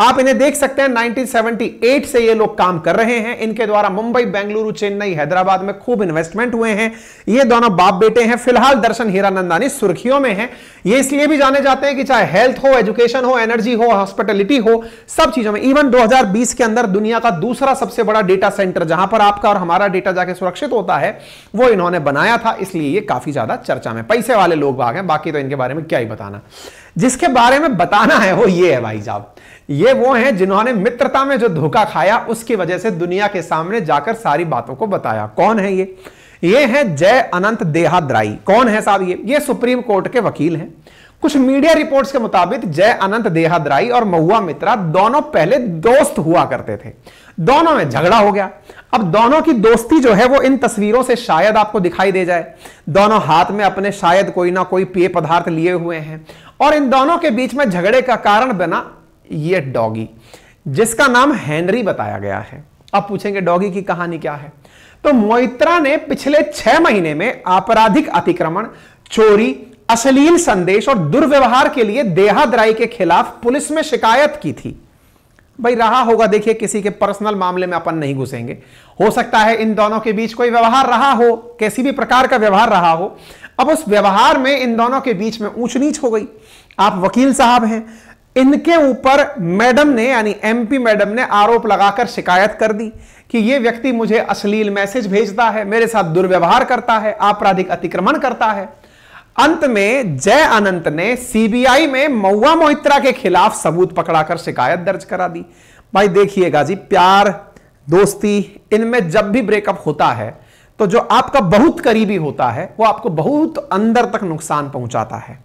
Speaker 1: आप इन्हें देख सकते हैं 1978 से ये लोग काम कर रहे हैं इनके द्वारा मुंबई बैंगलोर बेंगलुरु चेन्नई हैदराबाद में खूब इन्वेस्टमेंट हुए हैं ये दोनों बाप बेटे हैं फिलहाल दर्शन हीरानंदानी सुर्खियों में हैं ये इसलिए भी जाने जाते हैं कि चाहे हेल्थ हो एजुकेशन हो एनर्जी हो हॉस्पिटलिटी हो सब चीजों में इवन 2020 के अंदर दुनिया का दूसरा सबसे बड़ा डेटा सेंटर जहां पर आपका और हमारा डेटा जाके सुरक्षित होता है वो इन्होंने बनाया था इसलिए ये काफी ज्यादा चर्चा में पैसे वाले लोग भाग हैं बाकी तो इनके बारे में क्या ही बताना जिसके बारे में बताना है वो ये है भाई साहब ये वो हैं जिन्होंने मित्रता में जो धोखा खाया उसकी वजह से दुनिया के सामने जाकर सारी बातों को बताया कौन है ये ये हैं जय अनंत देहाद्राई कौन है साहब ये ये सुप्रीम कोर्ट के वकील हैं कुछ मीडिया रिपोर्ट्स के मुताबिक जय अनंत देहाद्राई और महुआ मित्रा दोनों पहले दोस्त हुआ करते थे दोनों में झगड़ा हो गया अब दोनों की दोस्ती जो है वो इन तस्वीरों से शायद आपको दिखाई दे जाए दोनों हाथ में अपने शायद कोई ना कोई पेय पदार्थ लिए हुए हैं और इन दोनों के बीच में झगड़े का कारण बना ये डॉगी जिसका नाम हेनरी बताया गया है अब पूछेंगे डॉगी की कहानी क्या है तो मोइत्रा ने पिछले छह महीने में आपराधिक अतिक्रमण चोरी अश्लील संदेश और दुर्व्यवहार के लिए देहादराई के खिलाफ पुलिस में शिकायत की थी भाई रहा होगा देखिए किसी के पर्सनल मामले में अपन नहीं घुसेंगे हो सकता है इन दोनों के बीच कोई व्यवहार रहा हो किसी भी प्रकार का व्यवहार रहा हो अब उस व्यवहार में इन दोनों के बीच में ऊंच नीच हो गई आप वकील साहब हैं इनके ऊपर मैडम ने यानी एमपी मैडम ने आरोप लगाकर शिकायत कर दी कि यह व्यक्ति मुझे अश्लील मैसेज भेजता है मेरे साथ दुर्व्यवहार करता है आपराधिक अतिक्रमण करता है अंत में जय अनंत ने सीबीआई में मऊआ मोहित्रा के खिलाफ सबूत पकड़ाकर शिकायत दर्ज करा दी भाई देखिएगा जी प्यार दोस्ती इनमें जब भी ब्रेकअप होता है तो जो आपका बहुत करीबी होता है वो आपको बहुत अंदर तक नुकसान पहुंचाता है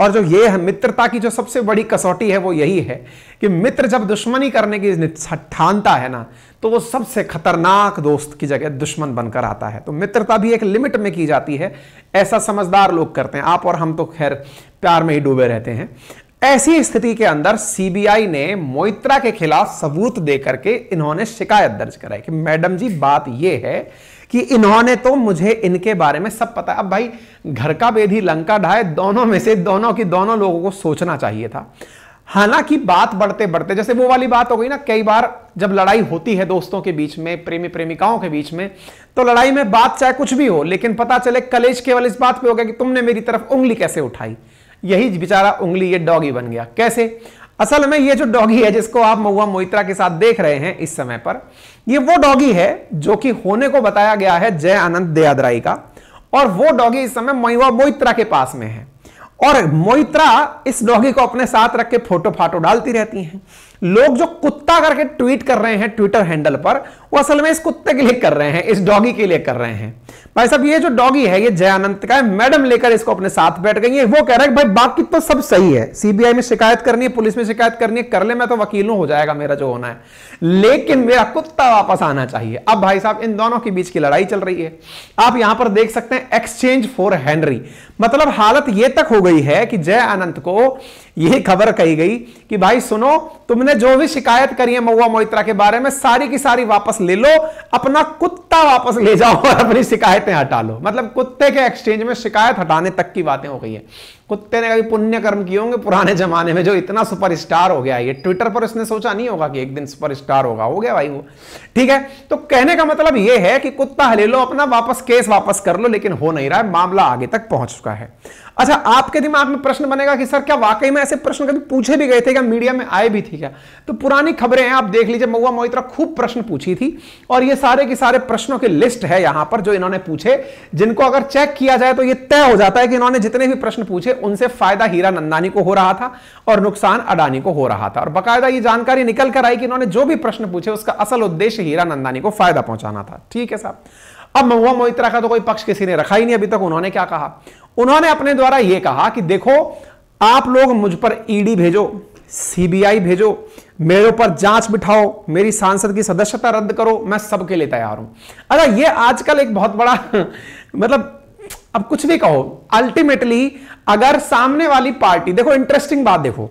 Speaker 1: और जो ये है मित्रता की जो सबसे बड़ी कसौटी है वो यही है कि मित्र जब दुश्मनी करने की ठानता है ना तो वो सबसे खतरनाक दोस्त की जगह दुश्मन बनकर आता है तो मित्रता भी एक लिमिट में की जाती है ऐसा समझदार लोग करते हैं आप और हम तो खैर प्यार में ही डूबे रहते हैं ऐसी स्थिति के अंदर सीबीआई ने मोइत्रा के खिलाफ सबूत देकर के इन्होंने शिकायत दर्ज कराई कि मैडम जी बात यह है कि इन्होंने तो मुझे इनके बारे में सब पता अब भाई घर का बेदी लंका ढाए दोनों में से दोनों की दोनों लोगों को सोचना चाहिए था हालांकि बात बढ़ते बढ़ते जैसे वो वाली बात हो गई ना कई बार जब लड़ाई होती है दोस्तों के बीच में प्रेमी प्रेमिकाओं के बीच में तो लड़ाई में बात चाहे कुछ भी हो लेकिन पता चले कलेज केवल इस बात पे हो गया कि तुमने मेरी तरफ उंगली कैसे उठाई यही बेचारा उंगली ये डॉगी बन गया कैसे असल में ये जो डॉगी है जिसको आप महुआ मोहित्रा के साथ देख रहे हैं इस समय पर ये वो डॉगी है जो कि होने को बताया गया है जय आनंद दयादराई का और वो डॉगी इस समय महुआ मोहित्रा के पास में है और मोहित्रा इस डॉगी को अपने साथ रख के फोटो फाटो डालती रहती हैं लोग जो कुत्ता करके ट्वीट कर रहे हैं ट्विटर हैंडल पर वो असल में इस कुत्ते के लिए कर रहे हैं इस डॉगी के लिए कर रहे हैं भाई साहब ये जो डॉगी है ये जयानंद का है मैडम लेकर इसको अपने साथ बैठ गई है वो कह रहा है भाई बाकी तो सब सही है सीबीआई में शिकायत करनी है पुलिस में शिकायत करनी है कर ले मैं तो वकील हो जाएगा मेरा जो होना है लेकिन मेरा कुत्ता वापस आना चाहिए अब भाई साहब इन दोनों के बीच की लड़ाई चल रही है आप यहां पर देख सकते हैं एक्सचेंज फॉर हेनरी मतलब हालत यह तक हो गई है कि जय अनंत को यह खबर कही गई कि भाई सुनो तुमने जो भी शिकायत करी है महुआ मोहित्रा के बारे में सारी की सारी वापस ले लो अपना कुत्ता वापस ले जाओ और अपनी शिकायतें हटा लो मतलब कुत्ते के एक्सचेंज में शिकायत हटाने तक की बातें हो गई है कुत्ते ने कभी पुण्य कर्म किए होंगे पुराने जमाने में जो इतना सुपरस्टार हो गया ये ट्विटर पर उसने सोचा नहीं होगा कि एक दिन सुपरस्टार होगा हो गया भाई वो ठीक है तो कहने का मतलब ये है कि कुत्ता हले लो अपना वापस केस वापस कर लो लेकिन हो नहीं रहा है मामला आगे तक पहुंच चुका है अच्छा आपके दिमाग में प्रश्न बनेगा कि सर क्या वाकई में ऐसे प्रश्न कभी पूछे भी गए थे क्या मीडिया में आए भी थी क्या तो पुरानी खबरें हैं आप देख लीजिए मऊआ मोहित्रा खूब प्रश्न पूछी थी और ये सारे के सारे प्रश्नों की लिस्ट है यहां पर जो इन्होंने पूछे जिनको अगर चेक किया जाए तो ये तय हो जाता है कि इन्होंने जितने भी प्रश्न पूछे उनसे फायदा हीरा नंदानी को हो रहा था और नुकसान अडानी को हो रहा था और बाकायदा ये जानकारी निकल कर आई कि इन्होंने जो भी प्रश्न पूछे उसका असल उद्देश्य हीरा नंदानी को फायदा पहुंचाना था ठीक है साहब अब महुआ मोहित्रा का तो कोई पक्ष किसी ने रखा ही नहीं अभी तक उन्होंने क्या कहा उन्होंने अपने द्वारा यह कहा कि देखो आप लोग मुझ पर ईडी e भेजो सीबीआई भेजो मेरे ऊपर जांच बिठाओ मेरी सांसद की सदस्यता रद्द करो मैं सबके लिए तैयार हूं अगर अच्छा, ये आजकल एक बहुत बड़ा मतलब अब कुछ भी कहो अल्टीमेटली अगर सामने वाली पार्टी देखो इंटरेस्टिंग बात देखो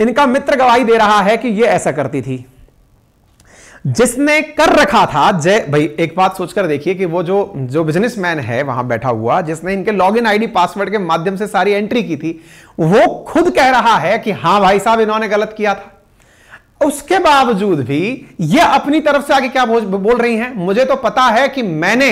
Speaker 1: इनका मित्र गवाही दे रहा है कि ये ऐसा करती थी जिसने कर रखा था जय भाई एक बात सोचकर देखिए कि वो जो जो बिजनेसमैन है वहां बैठा हुआ जिसने इनके लॉगिन आईडी पासवर्ड के माध्यम से सारी एंट्री की थी वो खुद कह रहा है कि हां भाई साहब इन्होंने गलत किया था उसके बावजूद भी ये अपनी तरफ से आगे क्या बोल रही हैं मुझे तो पता है कि मैंने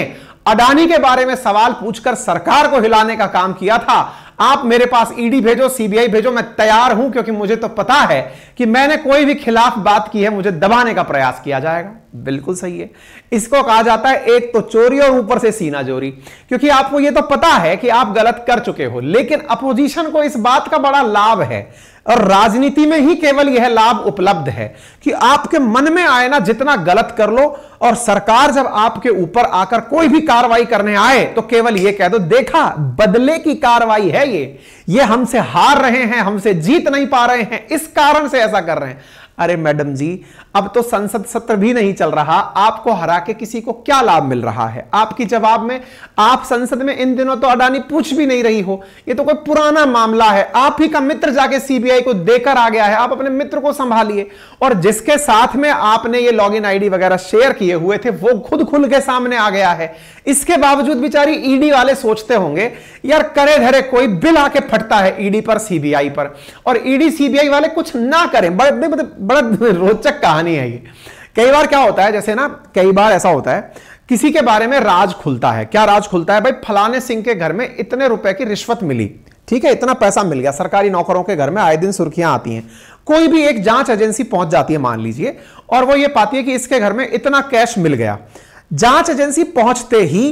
Speaker 1: अडानी के बारे में सवाल पूछकर सरकार को हिलाने का काम किया था आप मेरे पास ईडी e भेजो सीबीआई भेजो मैं तैयार हूं क्योंकि मुझे तो पता है कि मैंने कोई भी खिलाफ बात की है मुझे दबाने का प्रयास किया जाएगा बिल्कुल सही है इसको कहा जाता है एक तो चोरी और ऊपर से सीना चोरी क्योंकि आपको यह तो पता है कि आप गलत कर चुके हो लेकिन अपोजिशन को इस बात का बड़ा लाभ है और राजनीति में ही केवल यह लाभ उपलब्ध है कि आपके मन में आए ना जितना गलत कर लो और सरकार जब आपके ऊपर आकर कोई भी कार्रवाई करने आए तो केवल यह कह दो देखा बदले की कार्रवाई है ये ये हमसे हार रहे हैं हमसे जीत नहीं पा रहे हैं इस कारण से ऐसा कर रहे हैं अरे मैडम जी अब तो संसद सत्र भी नहीं चल रहा आपको हरा के किसी को क्या लाभ मिल रहा है आपकी जवाब में आप संसद में इन दिनों तो अडानी पूछ भी नहीं रही हो ये तो कोई पुराना मामला है आप ही का मित्र जाके सीबीआई को देकर आ गया है आप अपने मित्र को संभालिए और जिसके साथ में आपने ये लॉग इन वगैरह शेयर किए हुए थे वो खुद खुल के सामने आ गया है इसके बावजूद बेचारी ईडी e वाले सोचते होंगे यार करे धरे कोई बिल आके फटता है ईडी e पर सीबीआई पर और ईडी e सीबीआई वाले कुछ ना करें बड़े बड़ा रोचक कहानी है ये कई बार क्या होता है जैसे ना कई बार ऐसा होता है किसी के बारे में राज खुलता है क्या राज खुलता है भाई फलाने सिंह के घर में इतने रुपए की रिश्वत मिली ठीक है इतना पैसा मिल गया सरकारी नौकरों के घर में आए दिन सुर्खियां आती हैं कोई भी एक जांच एजेंसी पहुंच जाती है मान लीजिए और वो ये पाती है कि इसके घर में इतना कैश मिल गया जांच एजेंसी पहुंचते ही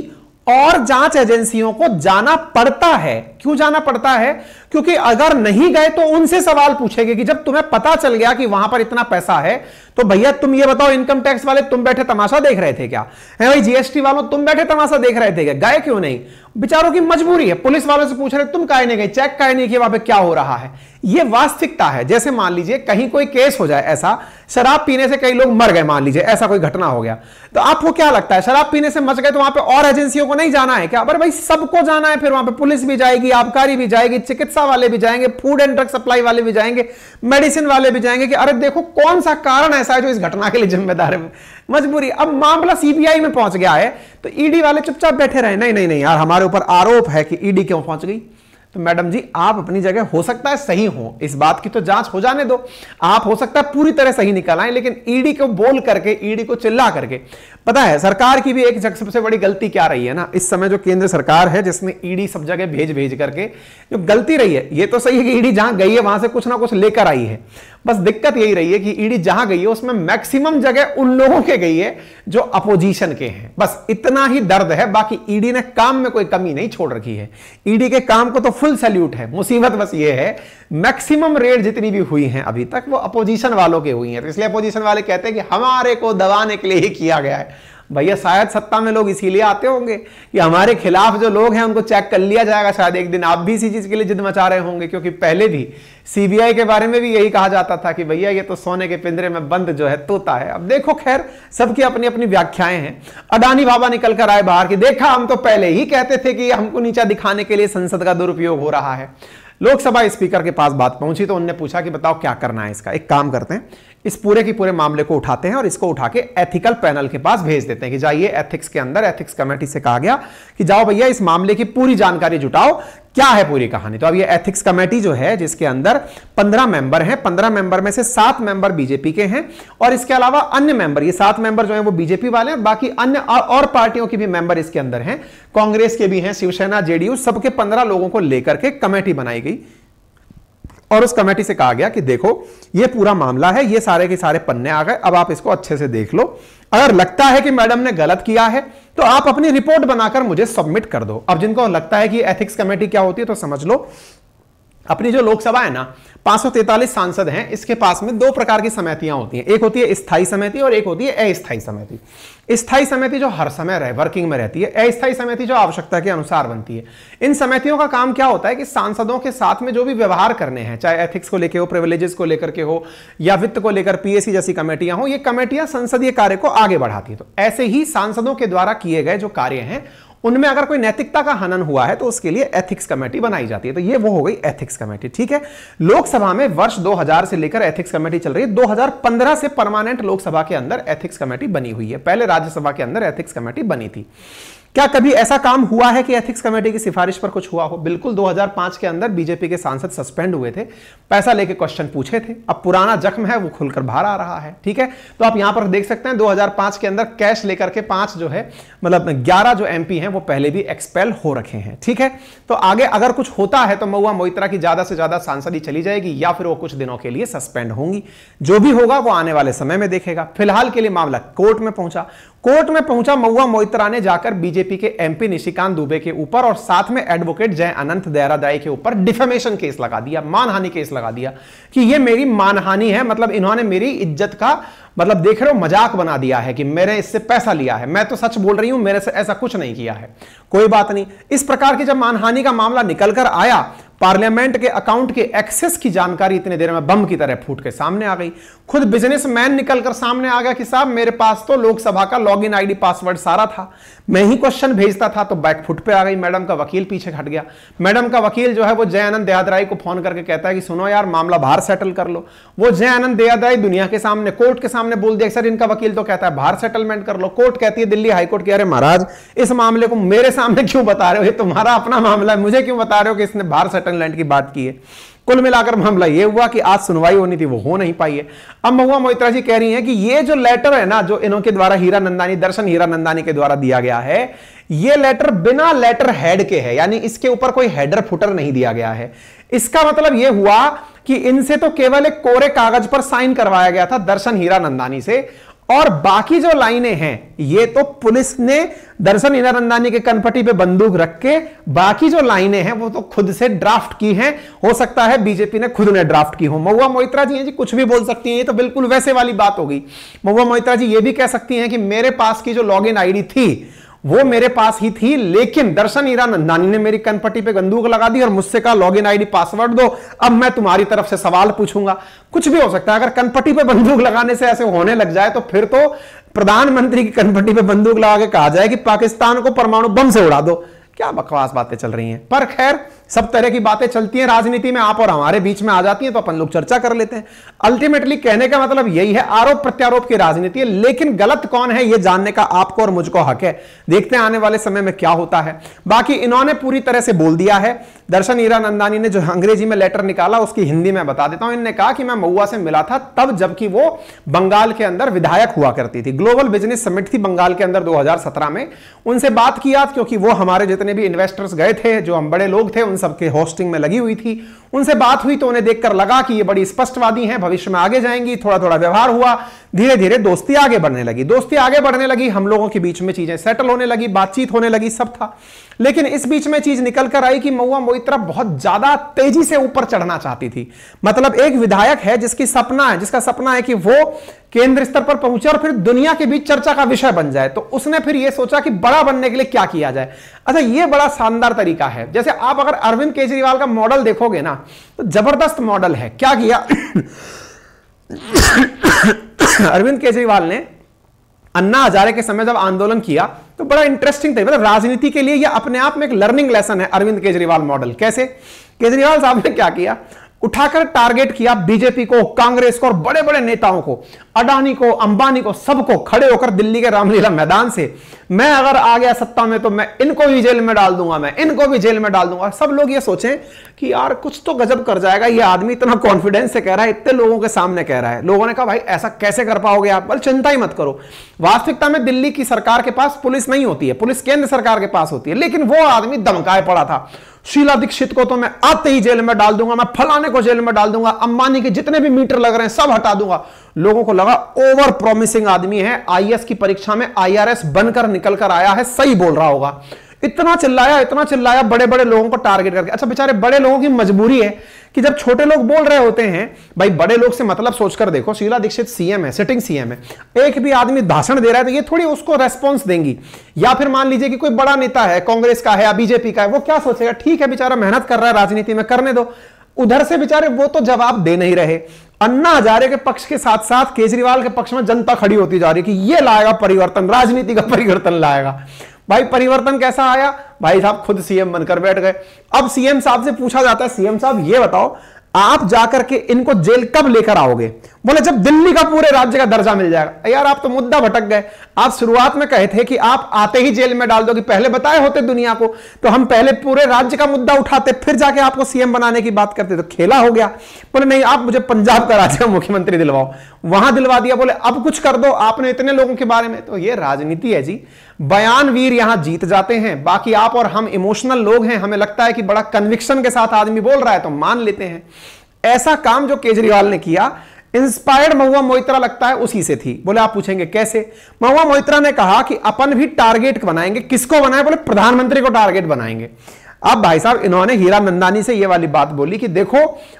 Speaker 1: और जांच एजेंसियों को जाना पड़ता है क्यों जाना पड़ता है क्योंकि अगर नहीं गए तो उनसे सवाल पूछेंगे कि जब तुम्हें पता चल गया कि वहां पर इतना पैसा है तो भैया तुम ये बताओ इनकम टैक्स वाले तुम बैठे तमाशा देख रहे थे क्या है भाई जीएसटी वालों तुम बैठे तमाशा देख रहे थे क्या गए क्यों नहीं बेचारों की मजबूरी है पुलिस वालों से पूछ रहे तुम काहे नहीं गए चेक काहे नहीं किया वहां पे क्या हो रहा है ये वास्तविकता है जैसे मान लीजिए कहीं कोई केस हो जाए ऐसा शराब पीने से कई लोग मर गए मान लीजिए ऐसा कोई घटना हो गया तो आपको क्या लगता है शराब पीने से मच गए तो वहां पे और एजेंसियों को नहीं जाना है क्या अरे भाई सबको जाना है फिर वहां पे पुलिस भी जाएगी आबकारी भी जाएगी चिकित्सा वाले भी जाएंगे फूड एंड ड्रग सप्लाई वाले भी जाएंगे मेडिसिन वाले भी जाएंगे कि अरे देखो कौन सा कारण ऐसा है जो इस घटना के लिए जिम्मेदार है मजबूरी अब मामला सीबीआई में पहुंच गया है तो ईडी e वाले चुपचाप बैठे रहे नहीं नहीं नहीं यार हमारे ऊपर आरोप है कि ईडी e क्यों पहुंच गई तो मैडम जी आप अपनी जगह हो सकता है सही हो इस बात की तो जांच हो जाने दो आप हो सकता है पूरी तरह सही निकल आए लेकिन ईडी e को बोल करके ईडी को चिल्ला करके पता है सरकार की भी एक जगह सबसे बड़ी गलती क्या रही है ना इस समय जो केंद्र सरकार है जिसने ईडी सब जगह भेज भेज करके जो गलती रही है ये तो सही है कि ईडी जहां गई है वहां से कुछ ना कुछ लेकर आई है बस दिक्कत यही रही है कि ईडी जहां गई है उसमें मैक्सिमम जगह उन लोगों के गई है जो अपोजिशन के हैं बस इतना ही दर्द है बाकी ईडी ने काम में कोई कमी नहीं छोड़ रखी है ईडी के काम को तो फुल सैल्यूट है मुसीबत बस ये है मैक्सिमम रेड जितनी भी हुई हैं अभी तक वो अपोजिशन वालों के हुई हैं तो इसलिए अपोजिशन वाले कहते हैं कि हमारे को दबाने के लिए ही किया गया है भैया शायद सत्ता में लोग इसीलिए आते होंगे कि हमारे खिलाफ जो लोग हैं उनको चेक कर लिया जाएगा शायद एक दिन आप भी इसी चीज़ के लिए जिद मचा रहे होंगे क्योंकि पहले भी सीबीआई के बारे में भी यही कहा जाता था कि भैया ये तो सोने के पिंजरे में बंद जो है तोता है अब देखो खैर सबकी अपनी अपनी व्याख्याएं हैं अडानी बाबा निकल कर आए बाहर की देखा हम तो पहले ही कहते थे कि हमको नीचा दिखाने के लिए संसद का दुरुपयोग हो रहा है लोकसभा स्पीकर के पास बात पहुंची तो उनने पूछा कि बताओ क्या करना है इसका एक काम करते हैं इस पूरे के पूरे मामले को उठाते हैं और इसको उठा के एथिकल पैनल के पास भेज देते हैं कि जाइए एथिक्स के अंदर एथिक्स कमेटी से कहा गया कि जाओ भैया इस मामले की पूरी जानकारी जुटाओ क्या है पूरी कहानी तो अब ये एथिक्स कमेटी जो है जिसके अंदर पंद्रह मेंबर हैं पंद्रह मेंबर में से सात मेंबर बीजेपी के हैं और इसके अलावा अन्य मेंबर ये सात मेंबर जो है वो बीजेपी वाले हैं बाकी अन्य और पार्टियों के भी मेंबर इसके अंदर हैं कांग्रेस के भी हैं शिवसेना जेडीयू सबके पंद्रह लोगों को लेकर के कमेटी बनाई गई और उस कमेटी से कहा गया कि देखो ये पूरा मामला है ये सारे के सारे पन्ने आ गए अब आप इसको अच्छे से देख लो अगर लगता है कि मैडम ने गलत किया है तो आप अपनी रिपोर्ट बनाकर मुझे सबमिट कर दो अब जिनको लगता है कि एथिक्स कमेटी क्या होती है तो समझ लो अपनी जो लोकसभा है ना पांच सांसद हैं इसके पास में दो प्रकार की समितियां होती हैं एक होती है स्थाई समिति और एक होती है अस्थाई समिति स्थाई समिति जो हर समय रहे वर्किंग में रहती है अस्थायी समिति जो आवश्यकता के अनुसार बनती है इन समितियों का काम क्या होता है कि सांसदों के साथ में जो भी व्यवहार करने हैं चाहे एथिक्स को लेकर हो प्रिविलेजेस को लेकर के हो या वित्त को लेकर पीएसी जैसी कमेटियां हो ये कमेटियां संसदीय कार्य को आगे बढ़ाती है तो ऐसे ही सांसदों के द्वारा किए गए जो कार्य हैं उनमें अगर कोई नैतिकता का हनन हुआ है तो उसके लिए एथिक्स कमेटी बनाई जाती है तो ये वो हो गई एथिक्स कमेटी ठीक है लोकसभा में वर्ष 2000 से लेकर एथिक्स कमेटी चल रही है 2015 से परमानेंट लोकसभा के अंदर एथिक्स कमेटी बनी हुई है पहले राज्यसभा के अंदर एथिक्स कमेटी बनी थी क्या कभी ऐसा काम हुआ है कि एथिक्स कमेटी की सिफारिश पर कुछ हुआ हो बिल्कुल 2005 के अंदर बीजेपी के सांसद सस्पेंड हुए थे पैसा लेके क्वेश्चन पूछे थे अब पुराना जख्म है वो खुलकर बाहर आ रहा है ठीक है तो आप यहां पर देख सकते हैं 2005 के अंदर कैश लेकर के पांच जो है मतलब ग्यारह जो एमपी हैं वो पहले भी एक्सपेल हो रखे हैं ठीक है तो आगे अगर कुछ होता है तो महुआ मोहित्रा की ज्यादा से ज्यादा सांसद ही चली जाएगी या फिर वो कुछ दिनों के लिए सस्पेंड होंगी जो भी होगा वो आने वाले समय में देखेगा फिलहाल के लिए मामला कोर्ट में पहुंचा कोर्ट में पहुंचा महुआ मोहित्रा ने जाकर बीजेपी के एमपी निशिकांत दुबे के ऊपर और साथ में एडवोकेट जय अनंत देहरादाई के ऊपर डिफेमेशन केस लगा दिया मानहानि केस लगा दिया कि ये मेरी मानहानि है मतलब इन्होंने मेरी इज्जत का मतलब देख रहे हो मजाक बना दिया है कि मैंने इससे पैसा लिया है मैं तो सच बोल रही हूं मेरे से ऐसा कुछ नहीं किया है कोई बात नहीं इस प्रकार की जब मानहानि का मामला निकलकर आया पार्लियामेंट के अकाउंट के एक्सेस की जानकारी इतने देर में बम की तरह फूट के सामने आ गई खुद बिजनेसमैन निकलकर सामने आ गया कि साहब मेरे पास तो लोकसभा का लॉगिन आईडी पासवर्ड सारा था मैं ही क्वेश्चन भेजता था तो बैकफुट पे आ गई मैडम का वकील पीछे हट गया मैडम का वकील जो है वो जयानंद दयादराय को फोन करके कहता है कि सुनो यार मामला बाहर सेटल कर लो वो जयानंद दयादराय दुनिया के सामने कोर्ट के सामने बोल दिया सर इनका वकील तो कहता है बाहर सेटलमेंट कर लो कोर्ट कहती है दिल्ली हाईकोर्ट की अरे महाराज इस मामले को मेरे सामने क्यों बता रहे हो ये तुम्हारा अपना मामला है मुझे क्यों बता रहे हो कि इसने बाहर सटन लैंड की बात की है कुल मिलाकर मामला यह हुआ कि आज सुनवाई होनी थी वो हो नहीं पाई है अब महुआ मोहित्रा जी कह रही हैं कि ये जो लेटर है ना जो इनके द्वारा हीरा नंदानी दर्शन हीरा नंदानी के द्वारा दिया गया है ये लेटर बिना लेटर हेड के है यानी इसके ऊपर कोई हेडर फुटर नहीं दिया गया है इसका मतलब यह हुआ कि इनसे तो केवल एक कोरे कागज पर साइन करवाया गया था दर्शन हीरा नंदानी से और बाकी जो लाइनें हैं ये तो पुलिस ने दरअसल इंदिरा रंधानी के कनपट्टी पे बंदूक रख के बाकी जो लाइनें हैं वो तो खुद से ड्राफ्ट की हैं हो सकता है बीजेपी ने खुद ने ड्राफ्ट की हो महुआ मोहित्रा जी हैं जी कुछ भी बोल सकती हैं ये तो बिल्कुल वैसे वाली बात हो गई महुआ मोहित्रा जी ये भी कह सकती हैं कि मेरे पास की जो लॉग इन थी वो मेरे पास ही थी लेकिन दर्शन ईरा नानी ने मेरी कनपट्टी पे बंदूक लगा दी और मुझसे कहा इन आईडी पासवर्ड दो अब मैं तुम्हारी तरफ से सवाल पूछूंगा कुछ भी हो सकता है अगर कनपट्टी पे बंदूक लगाने से ऐसे होने लग जाए तो फिर तो प्रधानमंत्री की कनपट्टी पे बंदूक लगा के कहा जाए कि पाकिस्तान को परमाणु बम से उड़ा दो क्या बकवास बातें चल रही हैं पर खैर सब तरह की बातें चलती हैं राजनीति में आप और हमारे बीच में आ जाती हैं तो अपन लोग चर्चा कर लेते हैं अल्टीमेटली कहने का मतलब यही है आरोप प्रत्यारोप की राजनीति है लेकिन गलत कौन है यह जानने का आपको और मुझको हक है देखते हैं आने वाले समय में क्या होता है बाकी इन्होंने पूरी तरह से बोल दिया है दर्शन हीरा नंदानी ने जो अंग्रेजी में लेटर निकाला उसकी हिंदी में बता देता हूं इनने कहा कि मैं मऊआ से मिला था तब जबकि वो बंगाल के अंदर विधायक हुआ करती थी ग्लोबल बिजनेस समिट थी बंगाल के अंदर दो में उनसे बात किया क्योंकि वो हमारे जितने भी इन्वेस्टर्स गए थे जो हम बड़े लोग थे उन सबके होस्टिंग में लगी हुई थी उनसे बात हुई तो उन्हें देखकर लगा कि ये बड़ी स्पष्टवादी हैं भविष्य में आगे जाएंगी थोड़ा थोड़ा व्यवहार हुआ धीरे धीरे दोस्ती आगे बढ़ने लगी दोस्ती आगे बढ़ने लगी हम लोगों के बीच में चीजें सेटल होने लगी बातचीत होने लगी सब था लेकिन इस बीच में चीज निकल कर आई कि महुआ मोहित्रा बहुत ज्यादा तेजी से ऊपर चढ़ना चाहती थी मतलब एक विधायक है जिसकी सपना है जिसका सपना है कि वो केंद्र स्तर पर पहुंचे और फिर दुनिया के बीच चर्चा का विषय बन जाए तो उसने फिर यह सोचा कि बड़ा बनने के लिए क्या किया जाए अच्छा यह बड़ा शानदार तरीका है जैसे आप अगर अरविंद केजरीवाल का मॉडल देखोगे ना तो जबरदस्त मॉडल है क्या किया अरविंद केजरीवाल ने अन्ना हजारे के समय जब आंदोलन किया तो बड़ा इंटरेस्टिंग था मतलब राजनीति के लिए यह अपने आप में एक लर्निंग लेसन है अरविंद केजरीवाल मॉडल कैसे केजरीवाल साहब ने क्या किया उठाकर टारगेट किया बीजेपी को कांग्रेस को और बड़े बड़े नेताओं को अडानी को अंबानी को सबको खड़े होकर दिल्ली के रामलीला मैदान से मैं अगर आ गया सत्ता में तो मैं इनको भी जेल में डाल दूंगा मैं इनको भी जेल में डाल दूंगा सब लोग ये सोचें कि यार कुछ तो गजब कर जाएगा ये आदमी इतना कॉन्फिडेंस से कह रहा है इतने लोगों के सामने कह रहा है लोगों ने कहा भाई ऐसा कैसे कर पाओगे आप बल चिंता ही मत करो वास्तविकता में दिल्ली की सरकार के पास पुलिस नहीं होती है पुलिस केंद्र सरकार के पास होती है लेकिन वो आदमी दमकाए पड़ा था शीला दीक्षित को तो मैं आते ही जेल में डाल दूंगा मैं फलाने को जेल में डाल दूंगा अंबानी के जितने भी मीटर लग रहे हैं सब हटा दूंगा लोगों को लगा ओवर प्रॉमिसिंग आदमी है आईएएस की परीक्षा में आईआरएस बनकर निकल निकल कर आया है सही बोल रहा होगा इतना चिल्लाया इतना चिल्लाया बड़े बड़े लोगों को टारगेट करके अच्छा बेचारे बड़े लोगों की मजबूरी है कि जब छोटे लोग बोल रहे होते हैं भाई बड़े लोग से मतलब सोचकर देखो शीला दीक्षित सीएम है सिटिंग सीएम है एक भी आदमी भाषण दे रहा है तो ये थोड़ी उसको रेस्पॉन्स देंगी या फिर मान लीजिए कि कोई बड़ा नेता है कांग्रेस का है या बीजेपी का है वो क्या सोचेगा ठीक है बेचारा मेहनत कर रहा है राजनीति में करने दो उधर से बेचारे वो तो जवाब दे नहीं रहे अन्ना हजारे के पक्ष के साथ साथ केजरीवाल के पक्ष में जनता खड़ी होती जा रही कि ये लाएगा परिवर्तन राजनीति का परिवर्तन लाएगा भाई परिवर्तन कैसा आया भाई साहब खुद सीएम बनकर बैठ गए अब सीएम साहब से पूछा जाता है सीएम साहब ये बताओ आप जाकर के इनको जेल कब लेकर आओगे बोले जब दिल्ली का पूरे राज्य का दर्जा मिल जाएगा यार आप तो मुद्दा भटक गए आप शुरुआत में कहे थे कि आप आते ही जेल में डाल दोगे पहले बताए होते दुनिया को तो हम पहले पूरे राज्य का मुद्दा उठाते फिर जाके आपको सीएम बनाने की बात करते तो खेला हो गया बोले नहीं आप मुझे पंजाब का राज्य का मुख्यमंत्री दिलवाओ वहां दिलवा दिया बोले अब कुछ कर दो आपने इतने लोगों के बारे में तो ये राजनीति है जी बयानवीर यहां जीत जाते हैं बाकी आप और हम इमोशनल लोग हैं हमें लगता है कि बड़ा कन्विक्शन के साथ आदमी बोल रहा है तो मान लेते हैं ऐसा काम जो केजरीवाल ने किया इंस्पायर्ड महुआ मोहित्रा लगता है उसी से थी बोले आप पूछेंगे कैसे महुआ मोहित्रा ने कहा कि अपन भी टारगेट बनाएंगे किसको बनाए बोले प्रधानमंत्री को टारगेट बनाएंगे अब भाई साहब इन्होंने हीरा नंदानी से ये वाली बात बोली कि देखो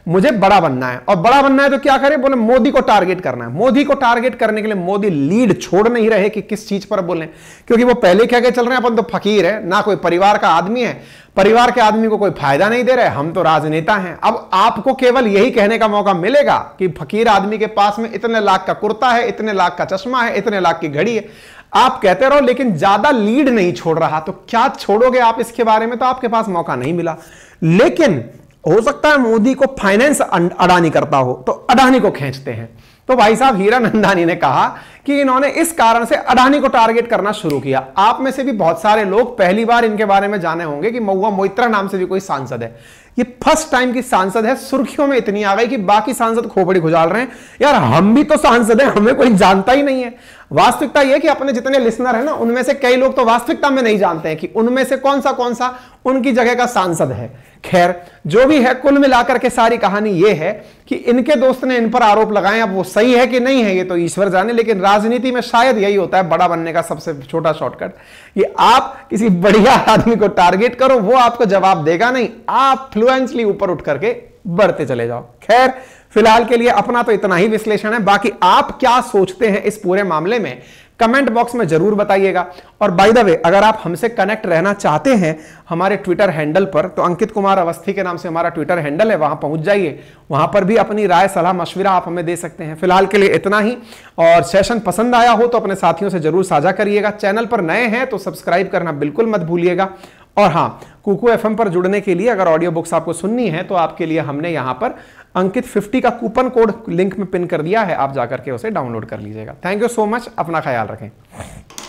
Speaker 1: मुझे बड़ा बनना है और बड़ा बनना है तो क्या करें बोले मोदी को टारगेट करना है मोदी को टारगेट करने के लिए मोदी लीड छोड़ नहीं रहे कि किस चीज पर बोले क्योंकि वो पहले क्या चल रहे हैं अपन तो फकीर है ना कोई परिवार का आदमी है परिवार के आदमी को कोई फायदा नहीं दे रहे हम तो राजनेता हैं अब आपको केवल यही कहने का मौका मिलेगा कि फकीर आदमी के पास में इतने लाख का कुर्ता है इतने लाख का चश्मा है इतने लाख की घड़ी है आप कहते रहो लेकिन ज्यादा लीड नहीं छोड़ रहा तो क्या छोड़ोगे आप इसके बारे में तो आपके पास मौका नहीं मिला लेकिन हो सकता है मोदी को फाइनेंस अं- अडानी करता हो तो अडानी को खींचते हैं तो भाई साहब हीरा नंदानी ने कहा कि इन्होंने इस कारण से अडानी को टारगेट करना शुरू किया आप में से भी बहुत सारे लोग पहली बार इनके बारे में जाने होंगे कि महुआ मोइत्रा नाम से भी कोई सांसद है ये फर्स्ट टाइम की सांसद है सुर्खियों में इतनी आ गई कि बाकी सांसद खोपड़ी खुजाल रहे हैं यार हम भी तो सांसद हैं हमें कोई जानता ही नहीं है वास्तविकता ये कि अपने जितने लिसनर हैं ना उनमें से कई लोग तो वास्तविकता में नहीं जानते हैं कि उनमें से कौन सा कौन सा उनकी जगह का सांसद है खैर जो भी है कुल मिलाकर के सारी कहानी यह है कि इनके दोस्त ने इन पर आरोप लगाए अब वो सही है कि नहीं है ये तो ईश्वर जाने लेकिन राजनीति में शायद यही होता है बड़ा बनने का सबसे छोटा शॉर्टकट ये आप किसी बढ़िया आदमी को टारगेट करो वो आपको जवाब देगा नहीं आप इन्फ्लुएंसली ऊपर उठ करके बढ़ते चले जाओ खैर फिलहाल के लिए अपना तो इतना ही विश्लेषण है बाकी आप क्या सोचते हैं इस पूरे मामले में कमेंट बॉक्स में जरूर बताइएगा और बाय द वे अगर आप हमसे कनेक्ट रहना चाहते हैं हमारे ट्विटर हैंडल पर तो अंकित कुमार अवस्थी के नाम से हमारा ट्विटर हैंडल है वहां पहुंच जाइए वहां पर भी अपनी राय सलाह मशविरा आप हमें दे सकते हैं फिलहाल के लिए इतना ही और सेशन पसंद आया हो तो अपने साथियों से जरूर साझा करिएगा चैनल पर नए हैं तो सब्सक्राइब करना बिल्कुल मत भूलिएगा और हाँ कुकू एफ पर जुड़ने के लिए अगर ऑडियो बुक्स आपको सुननी है तो आपके लिए हमने यहाँ पर अंकित 50 का कूपन कोड लिंक में पिन कर दिया है आप जाकर के उसे डाउनलोड कर लीजिएगा थैंक यू सो मच अपना ख्याल रखें